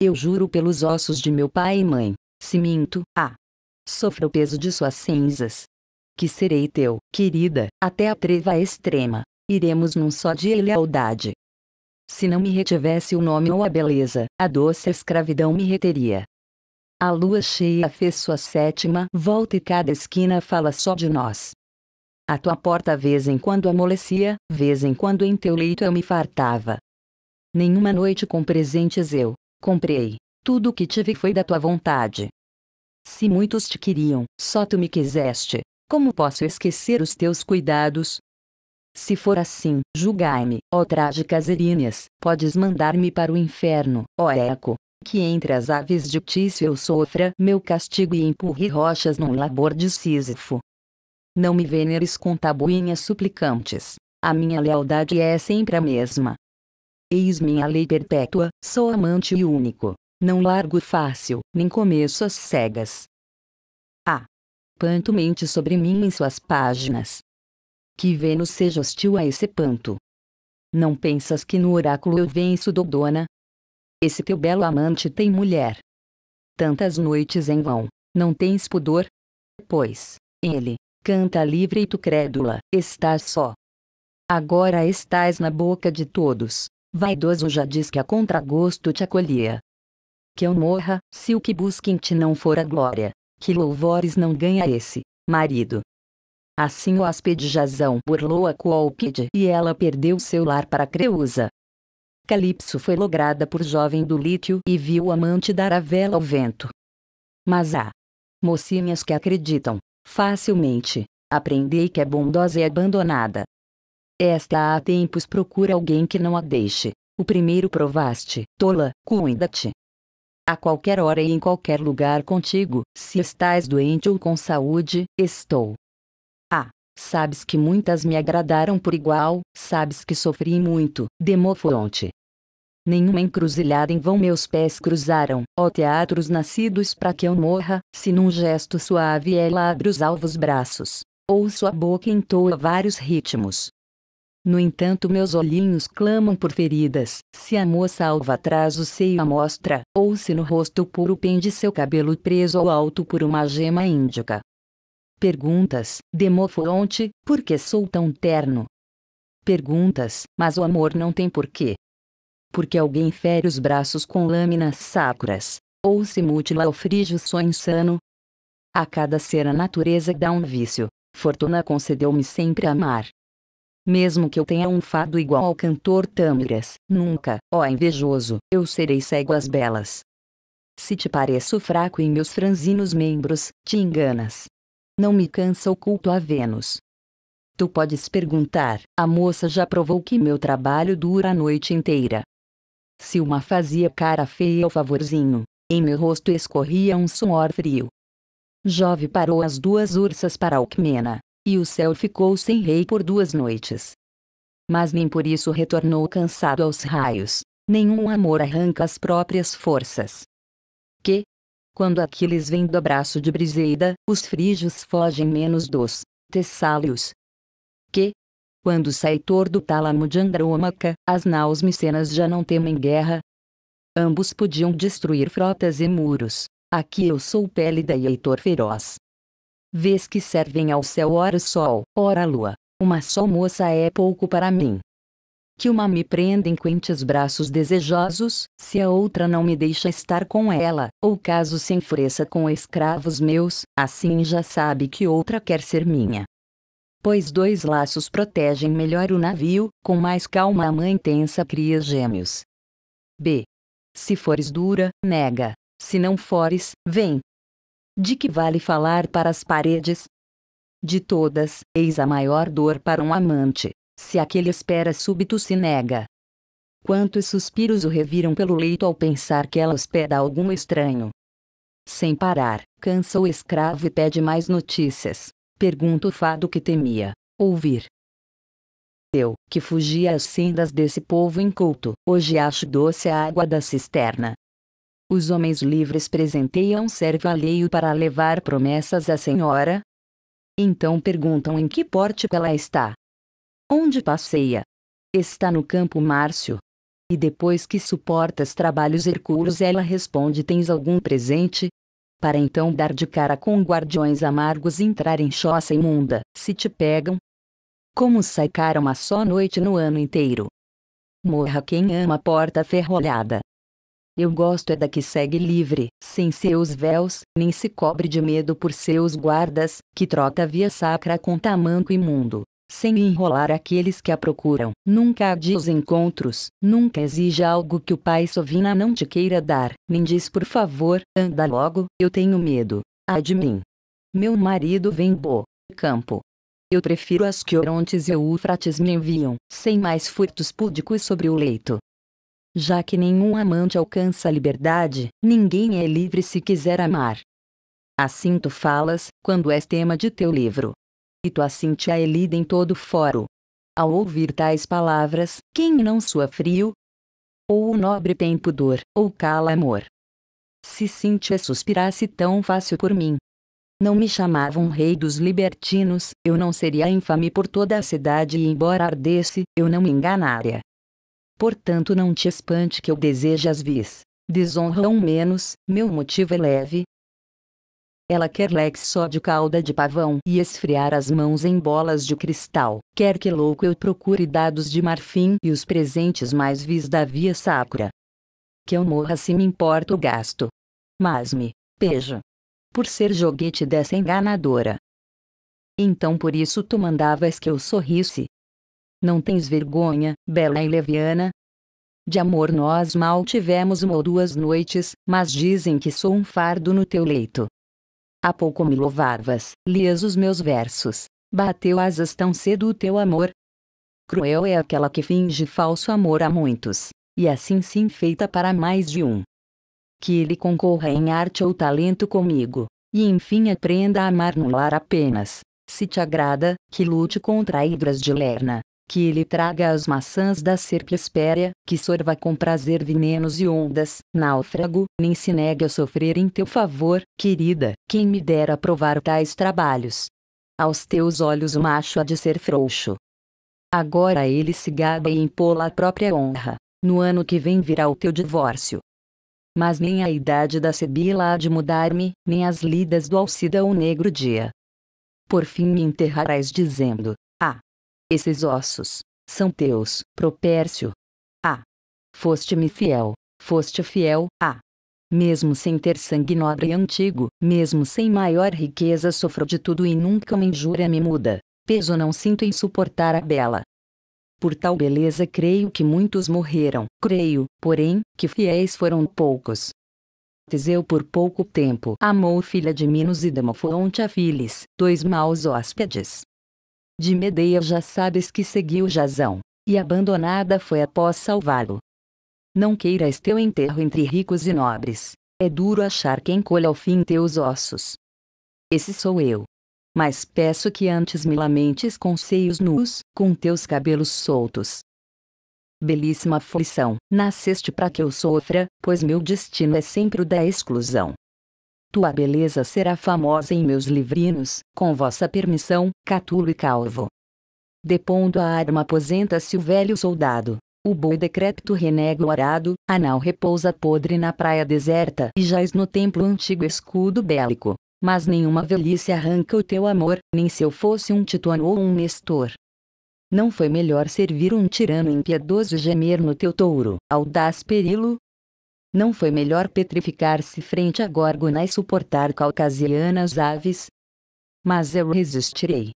Eu juro pelos ossos de meu pai e mãe, se minto, ah! Sofra o peso de suas cinzas. Que serei teu, querida, até a treva extrema. Iremos num só dia e lealdade. Se não me retivesse o nome ou a beleza, a doce escravidão me reteria. A lua cheia fez sua sétima volta e cada esquina fala só de nós. A tua porta vez em quando amolecia, vez em quando em teu leito eu me fartava. Nenhuma noite com presentes eu comprei tudo o que tive foi da tua vontade. Se muitos te queriam, só tu me quiseste. Como posso esquecer os teus cuidados? Se for assim, julgai-me, ó trágicas eríneas, podes mandar-me para o inferno, ó Eco, que entre as aves de Tício eu sofra meu castigo e empurre rochas num labor de Sísifo. Não me veneres com tabuinhas suplicantes. A minha lealdade é sempre a mesma. Eis minha lei perpétua, sou amante e único, não largo fácil, nem começo às cegas. Ah! Panto mente sobre mim em suas páginas. Que Vênus seja hostil a esse panto. Não pensas que no oráculo eu venço Dodona? Esse teu belo amante tem mulher. Tantas noites em vão, não tens pudor? Pois, ele, canta livre e tu crédula, estás só. Agora estás na boca de todos, vaidoso já diz que a contragosto te acolhia que eu morra, se o que busquem em ti não for a glória. Que louvores não ganha esse, marido. Assim o hóspede Jazão burlou a Coalpide e ela perdeu seu lar para Creusa. Calipso foi lograda por jovem do lítio e viu o amante dar a vela ao vento. Mas há mocinhas que acreditam, facilmente, aprendei que é bondosa e abandonada. Esta há tempos procura alguém que não a deixe. O primeiro provaste, tola, cuida-te, a qualquer hora e em qualquer lugar contigo, se estás doente ou com saúde, estou. Ah, sabes que muitas me agradaram por igual, sabes que sofri muito, Demofonte. Nenhuma encruzilhada em vão meus pés cruzaram, ó teatros nascidos para que eu morra, se num gesto suave ela abre os alvos braços. Ou sua boca entoa vários ritmos, no entanto meus olhinhos clamam por feridas, se a moça alva traz o seio à mostra, ou se no rosto puro pende seu cabelo preso ao alto por uma gema índica. Perguntas, Demofonte, por que sou tão terno? Perguntas, mas o amor não tem porquê. Porque alguém fere os braços com lâminas sacras, ou se mutila ao frígio só insano? A cada ser a natureza dá um vício, fortuna concedeu-me sempre amar mesmo que eu tenha um fado igual ao cantor Tâmiras, nunca, ó invejoso, eu serei cego às belas. Se te pareço fraco em meus franzinos membros, te enganas. Não me cansa o culto a Vênus. Tu podes perguntar, a moça já provou que meu trabalho dura a noite inteira. Se uma fazia cara feia ao favorzinho, em meu rosto escorria um suor frio. Jove parou as duas ursas para Alcmena, e o céu ficou sem rei por duas noites. Mas nem por isso retornou cansado aos raios. Nenhum amor arranca as próprias forças. Que, quando Aquiles vem do braço de Briseida, os frígios fogem menos dos tessálios. Que, quando sai do tálamo de Andrômaca, as naus micenas já não temem guerra. Ambos podiam destruir frotas e muros. Aqui eu sou Pélida e Heitor feroz, vês que servem ao céu ora sol, ora lua. Uma só moça é pouco para mim. Que uma me prenda em quentes braços desejosos, se a outra não me deixa estar com ela, ou caso se enfureça com escravos meus, assim já sabe que outra quer ser minha. Pois dois laços protegem melhor o navio, com mais calma a mãe tensa cria gêmeos. B. Se fores dura, nega. Se não fores, vem, de que vale falar para as paredes? De todas, eis a maior dor para um amante, se aquele espera súbito se nega. Quantos suspiros o reviram pelo leito ao pensar que ela hospeda algum estranho? Sem parar, cansa o escravo e pede mais notícias. Pergunta o fado que temia ouvir. Eu, que fugia às sendas desse povo inculto, hoje acho doce a água da cisterna, os homens livres presenteiam servo alheio para levar promessas à senhora? Então perguntam em que porte ela está. Onde passeia? Está no campo Márcio. E depois que suportas trabalhos hercúleos ela responde tens algum presente? Para então dar de cara com guardiões amargos e entrar em choça imunda, se te pegam? Como sai cara uma só noite no ano inteiro? Morra quem ama a porta ferrolhada. Eu gosto é da que segue livre, sem seus véus, nem se cobre de medo por seus guardas, que trota via sacra com tamanco imundo sem enrolar aqueles que a procuram. Nunca adia os encontros, nunca exija algo que o pai Sovina não te queira dar, nem diz por favor, anda logo, eu tenho medo. Ai de mim. Meu marido vem bo, campo. Eu prefiro as que Orontes e Eufrates me enviam, sem mais furtos púdicos sobre o leito já que nenhum amante alcança a liberdade, ninguém é livre se quiser amar. Assim tu falas, quando és tema de teu livro. E tu assim te a é elida em todo foro. Ao ouvir tais palavras, quem não sua frio? Ou o nobre tem pudor, ou cala amor. Se Cíntia suspirasse tão fácil por mim. Não me chamavam rei dos libertinos, eu não seria infame por toda a cidade e embora ardesse, eu não me enganaria. Portanto não te espante que eu deseje as vis. Desonra um menos, meu motivo é leve. Ela quer lex só de cauda de pavão e esfriar as mãos em bolas de cristal. Quer que louco eu procure dados de marfim e os presentes mais vis da via sacra. Que eu morra se me importa o gasto. Mas me, peja. Por ser joguete dessa enganadora. Então por isso tu mandavas que eu sorrisse, não tens vergonha, bela e leviana? De amor nós mal tivemos uma ou duas noites, mas dizem que sou um fardo no teu leito. Há pouco me louvarvas, lias os meus versos. Bateu asas tão cedo o teu amor. Cruel é aquela que finge falso amor a muitos, e assim se enfeita para mais de um. Que ele concorra em arte ou talento comigo, e enfim aprenda a amar no lar apenas. Se te agrada, que lute contra hidras de Lerna que ele traga as maçãs da cerca espéria, que sorva com prazer venenos e ondas, náufrago, nem se negue a sofrer em teu favor, querida, quem me dera provar tais trabalhos. Aos teus olhos o macho há de ser frouxo. Agora ele se gaba e impola a própria honra. No ano que vem virá o teu divórcio. Mas nem a idade da Sibila há de mudar-me, nem as lidas do Alcida o negro dia. Por fim me enterrarás dizendo, esses ossos são teus, propércio. A. Ah, foste-me fiel, foste fiel, a. Ah. Mesmo sem ter sangue nobre e antigo, mesmo sem maior riqueza sofro de tudo e nunca uma injúria me muda, peso não sinto em suportar a bela. Por tal beleza creio que muitos morreram, creio, porém, que fiéis foram poucos. Teseu por pouco tempo amou filha de Minos e Demofonte a Filis, dois maus hóspedes de Medeia já sabes que seguiu Jazão, e abandonada foi após salvá-lo. Não queiras teu enterro entre ricos e nobres, é duro achar quem colha ao fim teus ossos. Esse sou eu. Mas peço que antes me lamentes com seios nus, com teus cabelos soltos. Belíssima aflição, nasceste para que eu sofra, pois meu destino é sempre o da exclusão. Tua beleza será famosa em meus livrinos, com vossa permissão, Catulo e Calvo. Depondo a arma aposenta-se o velho soldado. O boi decrépito renega o arado, a nau repousa podre na praia deserta e jaz no templo antigo escudo bélico. Mas nenhuma velhice arranca o teu amor, nem se eu fosse um titano ou um nestor. Não foi melhor servir um tirano impiedoso e gemer no teu touro, audaz perilo, não foi melhor petrificar-se frente a Górgona e suportar caucasianas aves? Mas eu resistirei.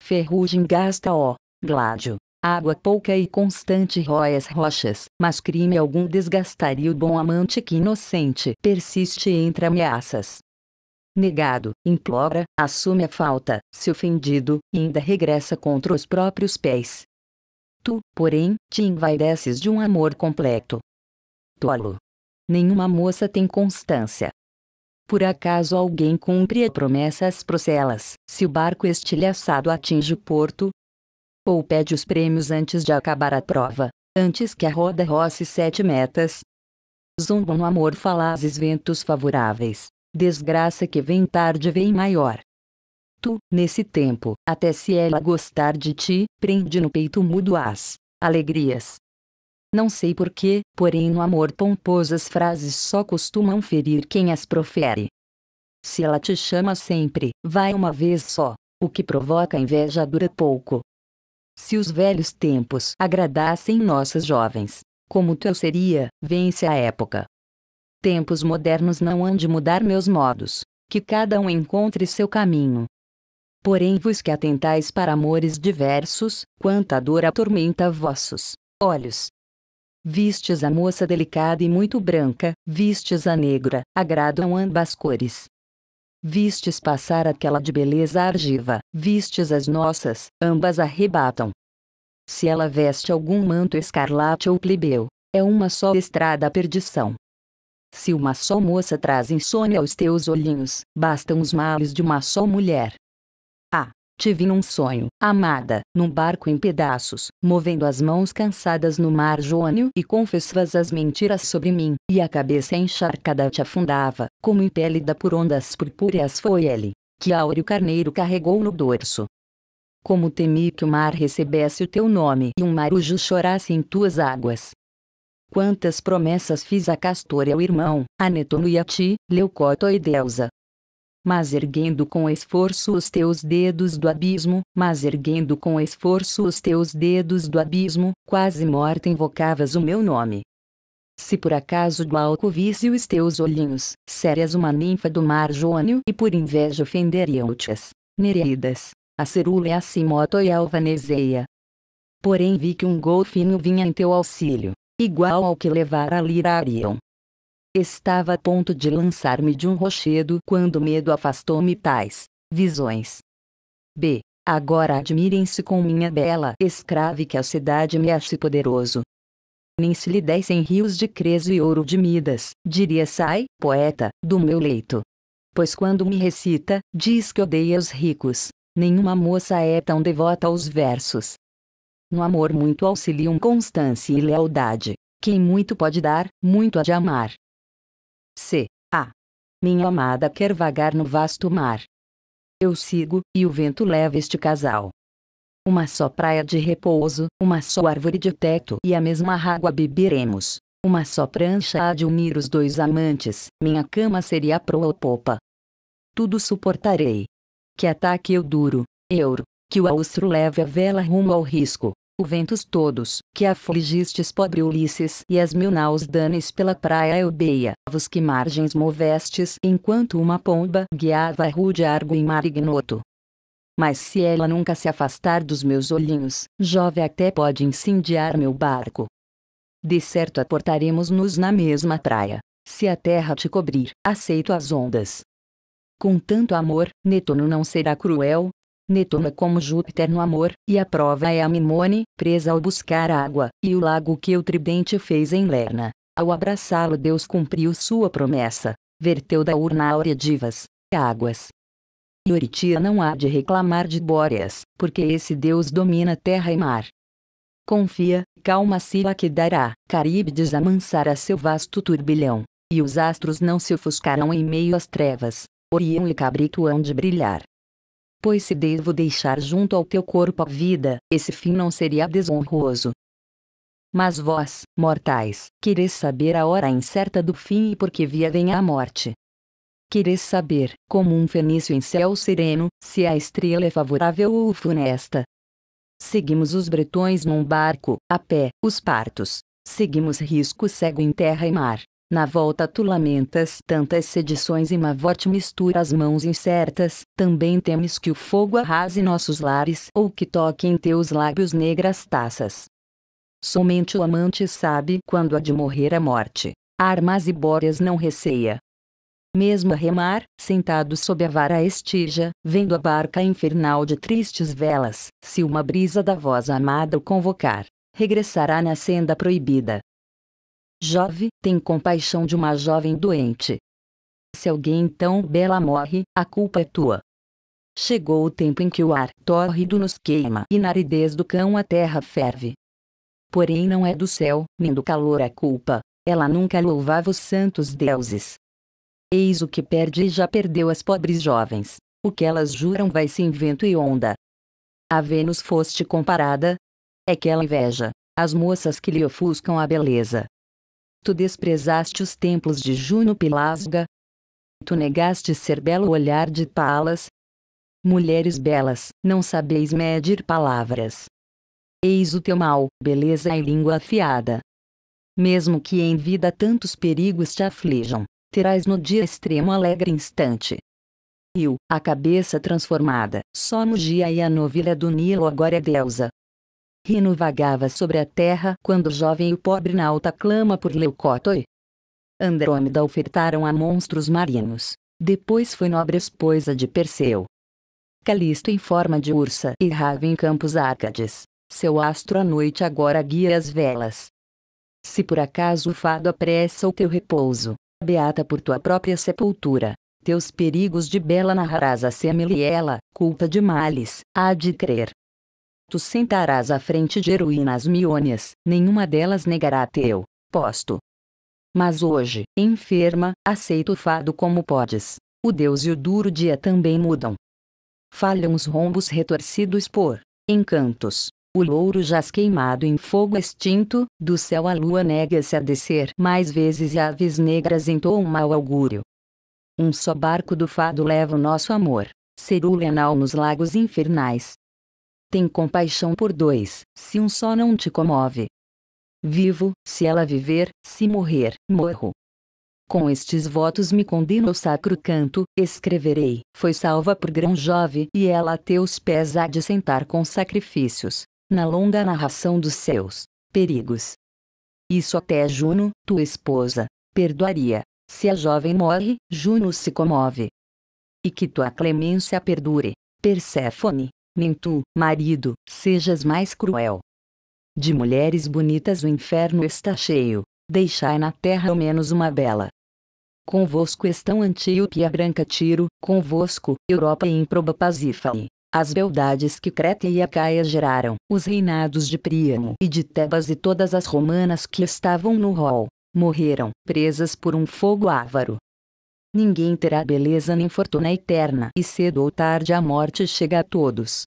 Ferrugem gasta ó, gládio, água pouca e constante rói as rochas, mas crime algum desgastaria o bom amante que inocente persiste entre ameaças. Negado, implora, assume a falta, se ofendido, e ainda regressa contra os próprios pés. Tu, porém, te envaideces de um amor completo. Tolo, nenhuma moça tem constância. Por acaso alguém cumpre a promessa às procelas, se o barco estilhaçado atinge o porto? Ou pede os prêmios antes de acabar a prova, antes que a roda roce sete metas? Zumbam no amor falazes ventos favoráveis, desgraça que vem tarde vem maior. Tu, nesse tempo, até se ela gostar de ti, prende no peito mudo as alegrias, não sei porquê, porém no amor pomposo as frases só costumam ferir quem as profere. Se ela te chama sempre, vai uma vez só. O que provoca inveja dura pouco. Se os velhos tempos agradassem nossas jovens, como teu seria, vence a época. Tempos modernos não hão de mudar meus modos, que cada um encontre seu caminho. Porém vos que atentais para amores diversos, quanta dor atormenta vossos olhos, Vistes a moça delicada e muito branca, vistes a negra, agradam ambas cores. Vistes passar aquela de beleza argiva, vistes as nossas, ambas arrebatam. Se ela veste algum manto escarlate ou plebeu, é uma só estrada à perdição. Se uma só moça traz insônia aos teus olhinhos, bastam os males de uma só mulher. Tive um sonho, amada, num barco em pedaços, movendo as mãos cansadas no mar jônio e confessavas as mentiras sobre mim, e a cabeça encharcada te afundava, como impélida por ondas purpúreas foi ele, que Áureo Carneiro carregou no dorso. Como temi que o mar recebesse o teu nome e um marujo chorasse em tuas águas. Quantas promessas fiz a Castor e ao irmão, a Netuno e a ti, Leucóto e Deusa, mas erguendo com esforço os teus dedos do abismo, mas erguendo com esforço os teus dedos do abismo, quase morta invocavas o meu nome. Se por acaso do alco visse os teus olhinhos, serias uma ninfa do mar Jônio e por inveja ofenderiam-te-as. Nereidas, a cerula é acimoto e alvaneseia. Porém vi que um golfinho vinha em teu auxílio, igual ao que levara a Lirarion. Estava a ponto de lançar-me de um rochedo quando medo afastou-me tais visões. B. Agora admirem-se com minha bela escrave que a cidade me ache poderoso. Nem se lhe dessem rios de creso e ouro de Midas, diria sai, poeta, do meu leito. Pois quando me recita, diz que odeia os ricos. Nenhuma moça é tão devota aos versos. No amor muito auxiliam constância e lealdade. Quem muito pode dar, muito há de amar. C. A. Minha amada quer vagar no vasto mar. Eu sigo, e o vento leva este casal. Uma só praia de repouso, uma só árvore de teto e a mesma água beberemos. Uma só prancha há de unir os dois amantes, minha cama seria proa ou popa. Tudo suportarei. Que ataque eu duro, euro, que o austro leve a vela rumo ao risco, o ventos todos, que afligistes pobre Ulisses, e as mil naus danes pela praia Eubeia, vos que margens movestes, enquanto uma pomba guiava a rude argo em mar ignoto. Mas se ela nunca se afastar dos meus olhinhos, Jove até pode incendiar meu barco. De certo aportaremos-nos na mesma praia. Se a terra te cobrir, aceito as ondas. Com tanto amor, Netuno não será cruel, Netuno é como Júpiter no amor, e a prova é a Mimone, presa ao buscar água, e o lago que o tridente fez em Lerna. Ao abraçá-lo Deus cumpriu sua promessa. Verteu da urna áurea divas, águas. E não há de reclamar de Bóreas, porque esse Deus domina terra e mar. Confia, calma-se que dará, Caríbides amansará seu vasto turbilhão. E os astros não se ofuscarão em meio às trevas. Orião e Cabrito hão de brilhar pois se devo deixar junto ao teu corpo a vida, esse fim não seria desonroso. Mas vós, mortais, quereis saber a hora incerta do fim e por que via vem a morte. Quereis saber, como um fenício em céu sereno, se a estrela é favorável ou funesta. Seguimos os bretões num barco, a pé, os partos. Seguimos risco cego em terra e mar, na volta tu lamentas tantas sedições e mavote mistura as mãos incertas, também temes que o fogo arrase nossos lares ou que toque em teus lábios negras taças. Somente o amante sabe quando há de morrer a morte. Armas e bóreas não receia. Mesmo a remar, sentado sob a vara estija, vendo a barca infernal de tristes velas, se uma brisa da voz amada o convocar, regressará na senda proibida, Jove tem compaixão de uma jovem doente. Se alguém tão bela morre, a culpa é tua. Chegou o tempo em que o ar tórrido nos queima e na aridez do cão a terra ferve. Porém não é do céu, nem do calor a culpa, ela nunca louvava os santos deuses. Eis o que perde e já perdeu as pobres jovens, o que elas juram vai sem vento e onda. A Vênus foste comparada? É que ela inveja, as moças que lhe ofuscam a beleza, Tu desprezaste os templos de Juno Pilasga. Tu negaste ser belo olhar de Palas. Mulheres belas, não sabeis medir palavras. Eis o teu mal, beleza e língua afiada. Mesmo que em vida tantos perigos te aflijam, terás no dia extremo alegre instante. Eu, a cabeça transformada, só no dia e a novilha do Nilo agora é deusa, Rino vagava sobre a terra quando o jovem e o pobre nauta clama por Leucótoi. Andrômeda ofertaram a monstros marinhos. Depois foi nobre esposa de Perseu. Calisto em forma de ursa e em campos Árcades. Seu astro à noite agora guia as velas. Se por acaso o fado apressa o teu repouso, beata por tua própria sepultura, teus perigos de bela narrarás a Semeliela, culpa de males, há de crer, Tu sentarás à frente de heroínas miônias, nenhuma delas negará teu posto. Mas hoje, enferma, aceito o fado como podes. O Deus e o duro dia também mudam. Falham os rombos retorcidos por encantos. O louro jaz queimado em fogo extinto, do céu a lua nega-se a descer mais vezes e aves negras entoam mau augúrio. Um só barco do fado leva o nosso amor, cerúlea nau nos lagos infernais, tem compaixão por dois, se um só não te comove. Vivo, se ela viver, se morrer, morro. Com estes votos me condeno ao sacro canto, escreverei, foi salva por grão jove e ela a teus pés há de sentar com sacrifícios, na longa narração dos seus perigos. Isso até Juno, tua esposa, perdoaria, se a jovem morre, Juno se comove. E que tua clemência perdure, Perséfone, nem tu, marido, sejas mais cruel. De mulheres bonitas o inferno está cheio, deixai na terra ao menos uma bela. Convosco estão Antíope e a Branca Tiro, convosco, Europa e Improba Pasífale. As beldades que Creta e Acaia geraram, os reinados de Príamo e de Tebas e todas as romanas que estavam no rol, morreram, presas por um fogo ávaro. Ninguém terá beleza nem fortuna eterna, e cedo ou tarde a morte chega a todos.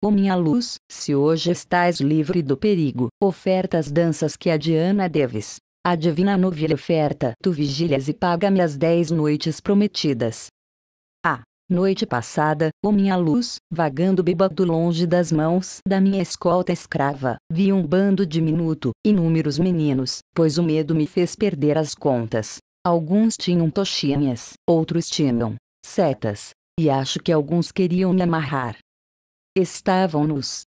Ó minha luz, se hoje estás livre do perigo, oferta as danças que a Diana deves. A divina novilha oferta, tu vigílias e paga-me as dez noites prometidas. A noite passada, ó minha luz, vagando bêbado longe das mãos da minha escolta escrava, vi um bando diminuto, inúmeros meninos, pois o medo me fez perder as contas. Alguns tinham toxinhas, outros tinham setas, e acho que alguns queriam me amarrar. Estavam-nos.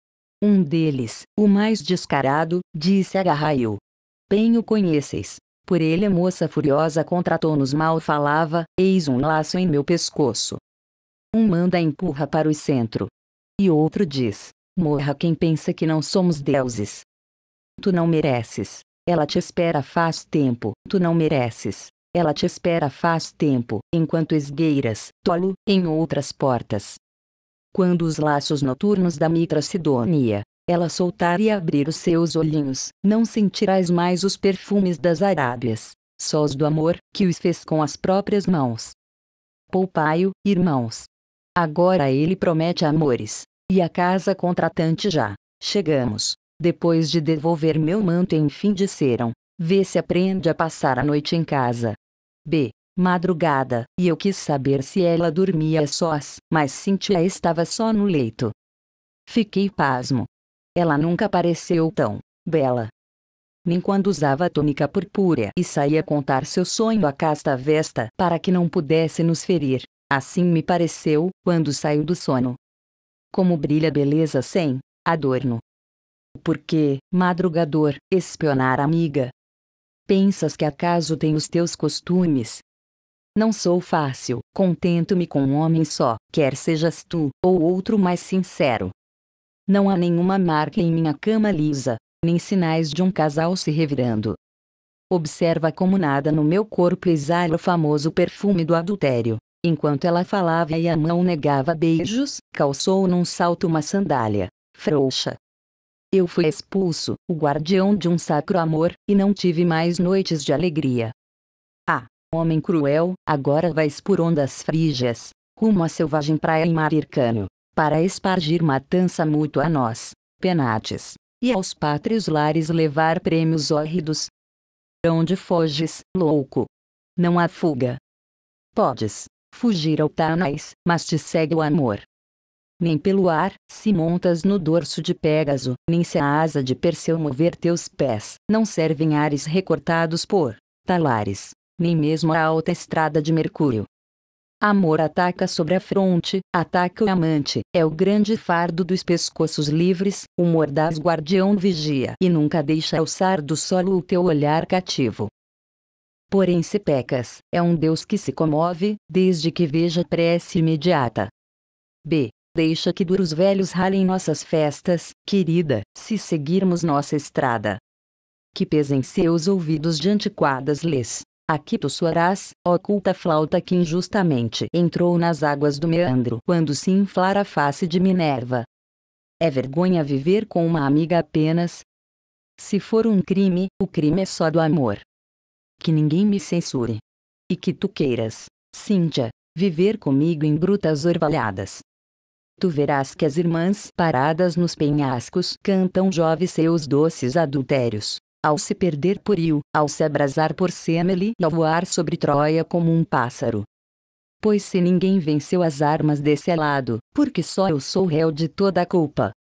Um deles, o mais descarado, disse a Garraio. Bem o conheceis. Por ele a moça furiosa contratou-nos mal falava, eis um laço em meu pescoço. Um manda empurra para o centro. E outro diz, morra quem pensa que não somos deuses. Tu não mereces. Ela te espera faz tempo, tu não mereces. Ela te espera faz tempo, enquanto esgueiras, tolo, em outras portas. Quando os laços noturnos da mitra Sidonia, ela soltar e abrir os seus olhinhos, não sentirás mais os perfumes das Arábias, sós do amor, que os fez com as próprias mãos. Poupai-o, irmãos. Agora ele promete amores, e a casa contratante já, chegamos. Depois de devolver meu manto enfim disseram, vê se aprende a passar a noite em casa, B. Madrugada, e eu quis saber se ela dormia sós, mas Cynthia estava só no leito. Fiquei pasmo. Ela nunca pareceu tão bela. Nem quando usava a túnica purpúrea e saía contar seu sonho a casta vesta para que não pudesse nos ferir. Assim me pareceu, quando saiu do sono. Como brilha beleza sem adorno. Por que, madrugador, espionar amiga, Pensas que acaso tem os teus costumes? Não sou fácil, contento-me com um homem só, quer sejas tu, ou outro mais sincero. Não há nenhuma marca em minha cama lisa, nem sinais de um casal se revirando. Observa como nada no meu corpo exala o famoso perfume do adultério. Enquanto ela falava e a mão negava beijos, calçou num salto uma sandália, frouxa, eu fui expulso, o guardião de um sacro amor, e não tive mais noites de alegria. Ah, homem cruel, agora vais por ondas frígias, rumo à selvagem praia em mar ircânio, para espargir matança mútua a nós, penates, e aos pátrios lares levar prêmios hórridos. Onde foges, louco? Não há fuga. Podes fugir ao Tanais, mas te segue o amor nem pelo ar, se montas no dorso de Pégaso, nem se a asa de Perseu mover teus pés, não servem ares recortados por talares, nem mesmo a alta estrada de Mercúrio. Amor ataca sobre a fronte, ataca o amante, é o grande fardo dos pescoços livres, o mordaz guardião vigia e nunca deixa alçar do solo o teu olhar cativo. Porém se pecas, é um Deus que se comove, desde que veja prece imediata. B. Deixa que duros velhos ralem nossas festas, querida, se seguirmos nossa estrada. Que pesem seus ouvidos de antiquadas lês. Aqui tu soarás, oculta flauta que injustamente entrou nas águas do meandro quando se inflar a face de Minerva. É vergonha viver com uma amiga apenas? Se for um crime, o crime é só do amor. Que ninguém me censure. E que tu queiras, Cíntia, viver comigo em brutas orvalhadas, Tu verás que as irmãs, paradas nos penhascos, cantam jovens seus doces adultérios. Ao se perder por Io, ao se abrasar por Semele e ao voar sobre Troia como um pássaro. Pois se ninguém venceu as armas desse lado, porque só eu sou réu de toda a culpa.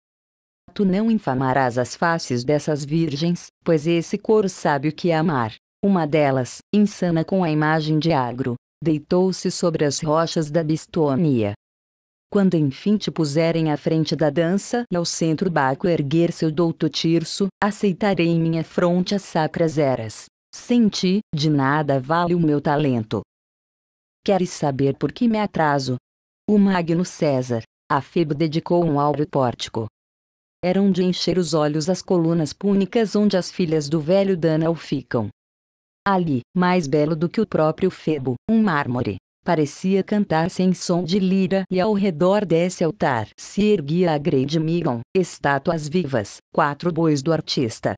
Tu não infamarás as faces dessas virgens, pois esse coro sabe o que é amar. Uma delas, insana com a imagem de Agro, deitou-se sobre as rochas da Bistonia, quando enfim te puserem à frente da dança e ao centro Baco erguer seu douto tirso, aceitarei em minha fronte as sacras eras. Sem ti, de nada vale o meu talento. Queres saber por que me atraso? O Magno César, a Febo dedicou um áureo pórtico. Eram de encher os olhos as colunas púnicas onde as filhas do velho Danao ficam. Ali, mais belo do que o próprio Febo, um mármore, parecia cantar sem som de lira e ao redor desse altar se erguia a grande Migon, estátuas vivas, quatro bois do artista.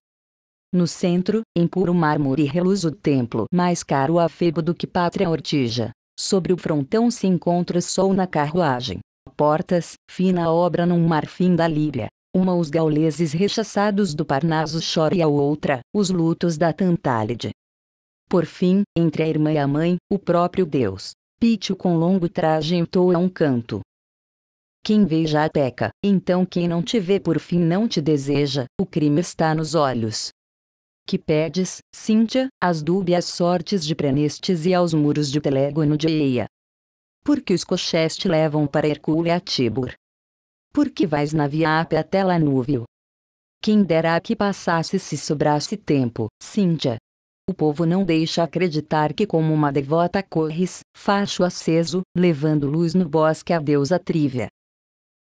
No centro, em puro mármore reluz o templo mais caro a Febo do que pátria ortija. Sobre o frontão se encontra sol na carruagem. Portas, fina obra num marfim da Líbia. Uma os gauleses rechaçados do Parnaso chora e a outra, os lutos da Tantálide. Por fim, entre a irmã e a mãe, o próprio Deus, Pítio com longo traje entoa um canto. Quem vê já peca, então quem não te vê por fim não te deseja, o crime está nos olhos. Que pedes, Cíntia, as dúbias sortes de Prenestes e aos muros de Telégono de Eia. Por que os cochés te levam para Hercule a Tibur. que vais na via Ápia até Lanúvio. Quem dera que passasse se sobrasse tempo, Cíntia, o povo não deixa acreditar que como uma devota corres, facho aceso, levando luz no bosque a deusa trívia.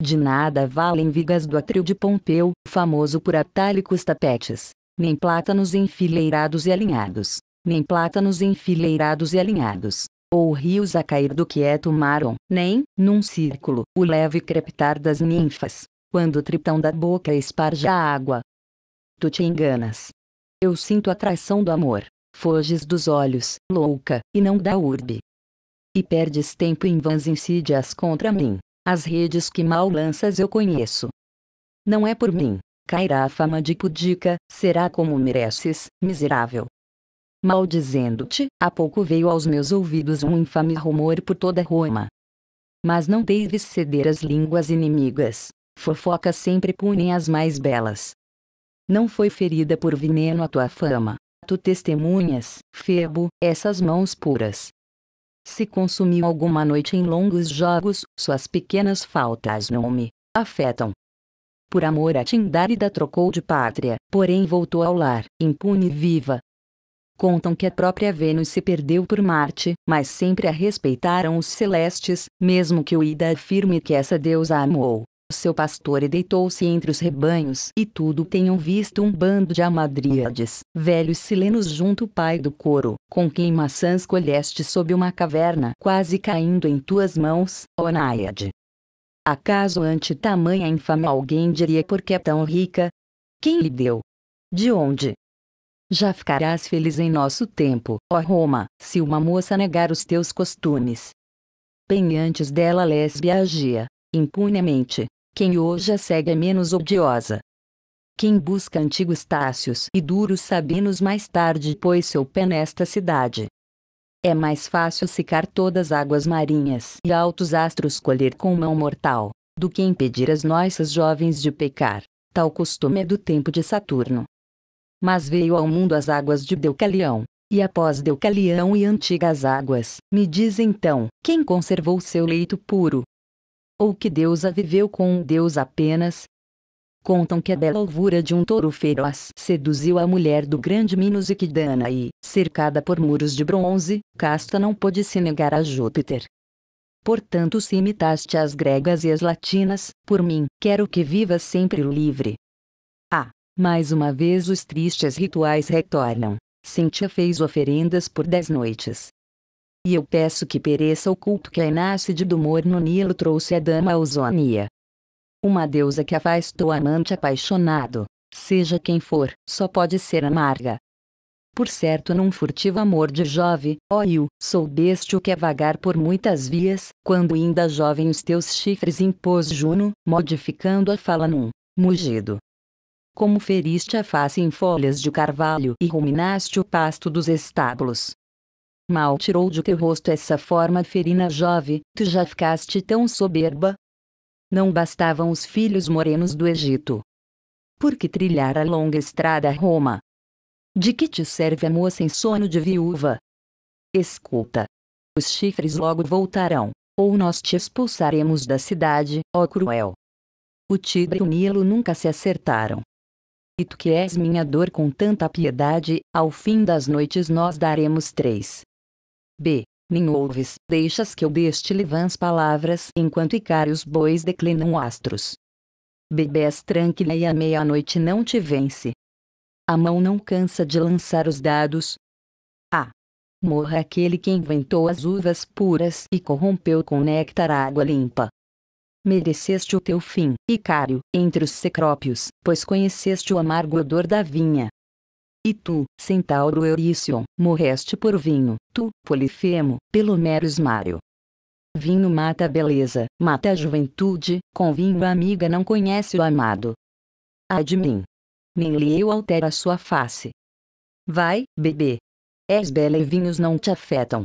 De nada valem vigas do atril de Pompeu, famoso por atálicos tapetes. Nem plátanos enfileirados e alinhados. Nem plátanos enfileirados e alinhados. Ou rios a cair do quieto maron. Nem, num círculo, o leve crepitar das ninfas. Quando o tritão da boca esparja a água. Tu te enganas. Eu sinto a traição do amor foges dos olhos, louca, e não da urbe. E perdes tempo em vãs insídias contra mim, as redes que mal lanças eu conheço. Não é por mim, cairá a fama de pudica, será como mereces, miserável. Maldizendo-te, há pouco veio aos meus ouvidos um infame rumor por toda Roma. Mas não deves ceder às línguas inimigas, fofocas sempre punem as mais belas. Não foi ferida por veneno a tua fama, Tu testemunhas, Febo, essas mãos puras. Se consumiu alguma noite em longos jogos, suas pequenas faltas não me afetam. Por amor a Tindárida trocou de pátria, porém voltou ao lar, impune e viva. Contam que a própria Vênus se perdeu por Marte, mas sempre a respeitaram os celestes, mesmo que o Ida afirme que essa deusa amou seu pastor e deitou-se entre os rebanhos e tudo tenham visto um bando de amadríades, velhos silenos junto pai do coro, com quem maçãs colheste sob uma caverna quase caindo em tuas mãos, ó Náiade. Acaso ante tamanha infame alguém diria porque é tão rica? Quem lhe deu? De onde? Já ficarás feliz em nosso tempo, ó Roma, se uma moça negar os teus costumes. Penhantes antes dela lésbia agia, impunemente, quem hoje a segue é menos odiosa. Quem busca antigos Tácios e duros Sabinos mais tarde pôs seu pé nesta cidade. É mais fácil secar todas as águas marinhas e altos astros colher com mão mortal, do que impedir as nossas jovens de pecar. Tal costume é do tempo de Saturno. Mas veio ao mundo as águas de Deucalião, e após Deucalião e antigas águas, me diz então, quem conservou seu leito puro, ou que deusa viveu com um Deus apenas? Contam que a bela alvura de um touro feroz seduziu a mulher do grande Minos e que Danae, cercada por muros de bronze, casta não pôde se negar a Júpiter. Portanto se imitaste as gregas e as latinas, por mim, quero que viva sempre livre. Ah! Mais uma vez os tristes rituais retornam. Cíntia fez oferendas por dez noites, e eu peço que pereça o culto que a Inácide do Morno Nilo trouxe à dama Ausonia. Uma deusa que afastou amante apaixonado, seja quem for, só pode ser amarga. Por certo num furtivo amor de jove, ó eu, soubeste o que é vagar por muitas vias, quando ainda jovem os teus chifres impôs Juno, modificando a fala num mugido como feriste a face em folhas de carvalho e ruminaste o pasto dos estábulos, Mal tirou de teu rosto essa forma ferina jove, tu já ficaste tão soberba? Não bastavam os filhos morenos do Egito. Por que trilhar a longa estrada a Roma? De que te serve a moça em sono de viúva? Escuta. Os chifres logo voltarão, ou nós te expulsaremos da cidade, ó cruel. O Tibre e o Nilo nunca se acertaram. E tu que és minha dor com tanta piedade, ao fim das noites nós daremos três B. Nem ouves, deixas que eu deste-lhe vãs palavras enquanto icários bois declinam astros. Bebés tranquila e a meia-noite não te vence. A mão não cansa de lançar os dados. A. Morra aquele que inventou as uvas puras e corrompeu com néctar a água limpa. Mereceste o teu fim, Icário, entre os secrópios, pois conheceste o amargo odor da vinha. E tu, centauro Euricion, morreste por vinho, tu, Polifemo, pelo mero esmário. Vinho mata a beleza, mata a juventude, com vinho a amiga não conhece o amado. Ai de mim. Nem lhe eu altera sua face. Vai, bebê. És bela e vinhos não te afetam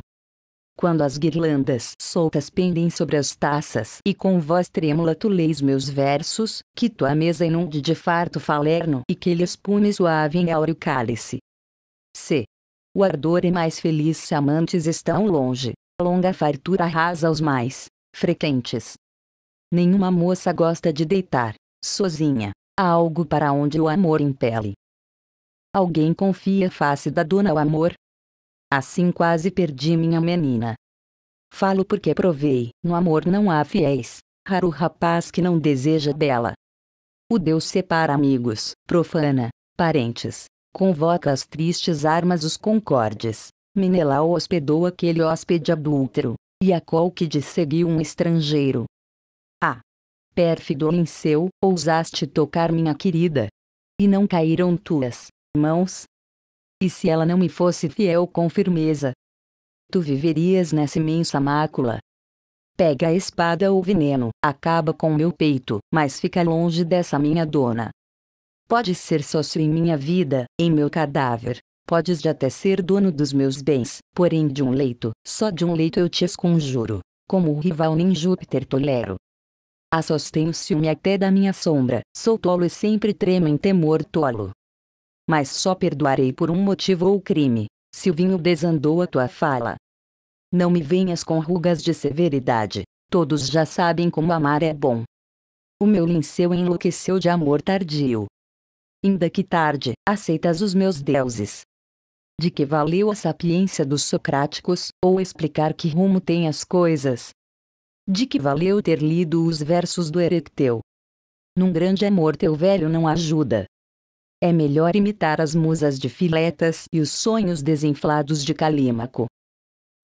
quando as guirlandas soltas pendem sobre as taças e com voz trêmula tu leis meus versos, que tua mesa inunde de farto falerno e que lhe espune suave em áureo cálice. C. O ardor é mais feliz se amantes estão longe, longa fartura arrasa os mais frequentes. Nenhuma moça gosta de deitar, sozinha, há algo para onde o amor impele. Alguém confia face da dona ao amor, Assim quase perdi minha menina. Falo porque provei, no amor não há fiéis, raro rapaz que não deseja dela. O Deus separa amigos, profana, parentes, convoca as tristes armas os concordes. Menelau hospedou aquele hóspede adúltero, e a qual que guiou um estrangeiro. Ah! Pérfido linceu, ousaste tocar minha querida. E não caíram tuas mãos, e se ela não me fosse fiel com firmeza, tu viverias nessa imensa mácula. Pega a espada ou veneno, acaba com meu peito, mas fica longe dessa minha dona. Podes ser sócio em minha vida, em meu cadáver. Podes até ser dono dos meus bens, porém de um leito, só de um leito eu te esconjuro. Como o rival nem Júpiter tolero. Assostenho ciúme até da minha sombra, sou tolo e sempre tremo em temor tolo mas só perdoarei por um motivo ou crime. vinho desandou a tua fala. Não me venhas com rugas de severidade. Todos já sabem como amar é bom. O meu linceu enlouqueceu de amor tardio. Ainda que tarde, aceitas os meus deuses. De que valeu a sapiência dos socráticos, ou explicar que rumo tem as coisas? De que valeu ter lido os versos do Erecteu? Num grande amor teu velho não ajuda, é melhor imitar as musas de Filetas e os sonhos desinflados de Calímaco.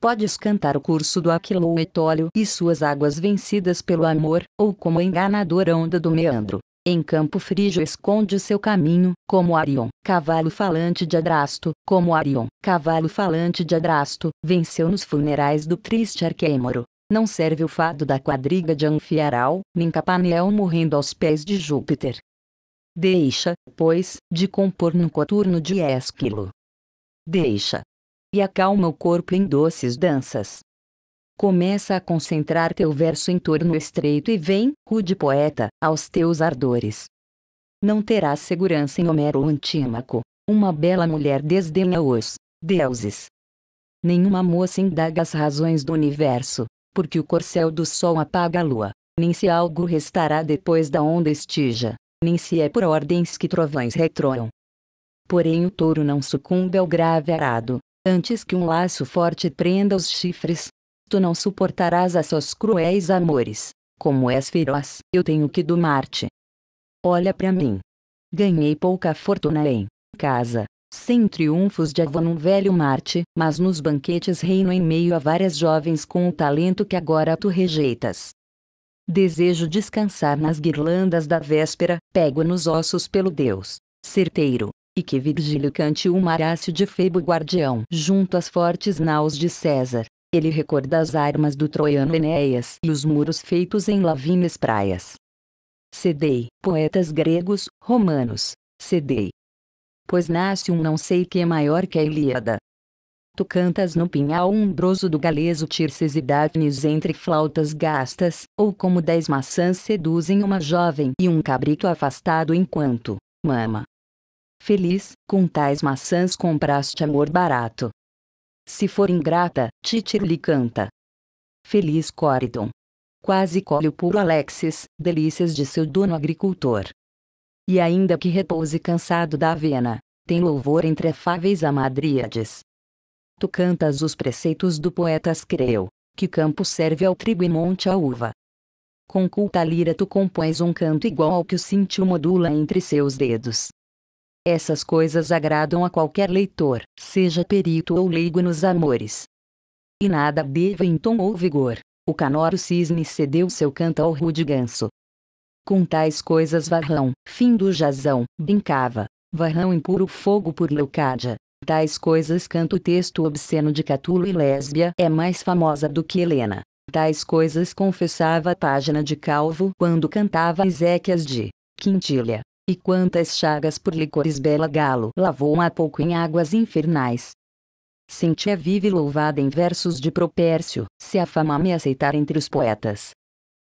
Podes cantar o curso do Aquilou Etólio e suas águas vencidas pelo amor, ou como a enganadora onda do meandro. Em campo frígio esconde seu caminho, como Arion, cavalo falante de Adrasto, como Arion, cavalo falante de Adrasto, venceu nos funerais do triste Arquêmoro. Não serve o fado da quadriga de Anfiaral, nem Capaniel morrendo aos pés de Júpiter. Deixa, pois, de compor no coturno de Esquilo. Deixa. E acalma o corpo em doces danças. Começa a concentrar teu verso em torno estreito e vem, rude poeta, aos teus ardores. Não terás segurança em Homero ou Antímaco. Uma bela mulher desdenha os deuses. Nenhuma moça indaga as razões do universo, porque o corcel do sol apaga a lua, nem se algo restará depois da onda estija nem se é por ordens que trovões retroam. Porém o touro não sucumbe ao grave arado, antes que um laço forte prenda os chifres. Tu não suportarás a seus cruéis amores, como és feroz, eu tenho que domar-te. Olha para mim. Ganhei pouca fortuna em casa, sem triunfos de avô num velho Marte, mas nos banquetes reino em meio a várias jovens com o talento que agora tu rejeitas. Desejo descansar nas guirlandas da véspera, pego nos ossos pelo Deus, certeiro, e que Virgílio cante o marácio de Febo guardião junto às fortes naus de César. Ele recorda as armas do troiano Enéas e os muros feitos em lavines praias. Cedei, poetas gregos, romanos, cedei. Pois nasce um não sei que é maior que a Ilíada, Tu cantas no pinhal umbroso do galeso Tirces e Daphnes entre flautas gastas, ou como dez maçãs seduzem uma jovem e um cabrito afastado enquanto mama. Feliz, com tais maçãs compraste amor barato. Se for ingrata, Títir lhe canta. Feliz Coridon. Quase colhe o puro Alexis, delícias de seu dono agricultor. E ainda que repouse cansado da avena, tem louvor entre afáveis a madríades, Tu cantas os preceitos do poeta creu, que campo serve ao trigo e monte à uva. Com culta lira tu compões um canto igual ao que o cintil modula entre seus dedos. Essas coisas agradam a qualquer leitor, seja perito ou leigo nos amores. E nada deva em tom ou vigor. O canoro cisne cedeu seu canto ao rude ganso. Com tais coisas Varrão, fim do jazão, brincava. Varrão impuro fogo por Leucádia, Tais coisas canta o texto obsceno de Catulo e Lésbia é mais famosa do que Helena. Tais coisas confessava a página de Calvo quando cantava Ezequias de Quintilha. E quantas chagas por licores Bela Galo lavou há pouco em águas infernais. viva vive louvada em versos de Propércio, se a fama me aceitar entre os poetas.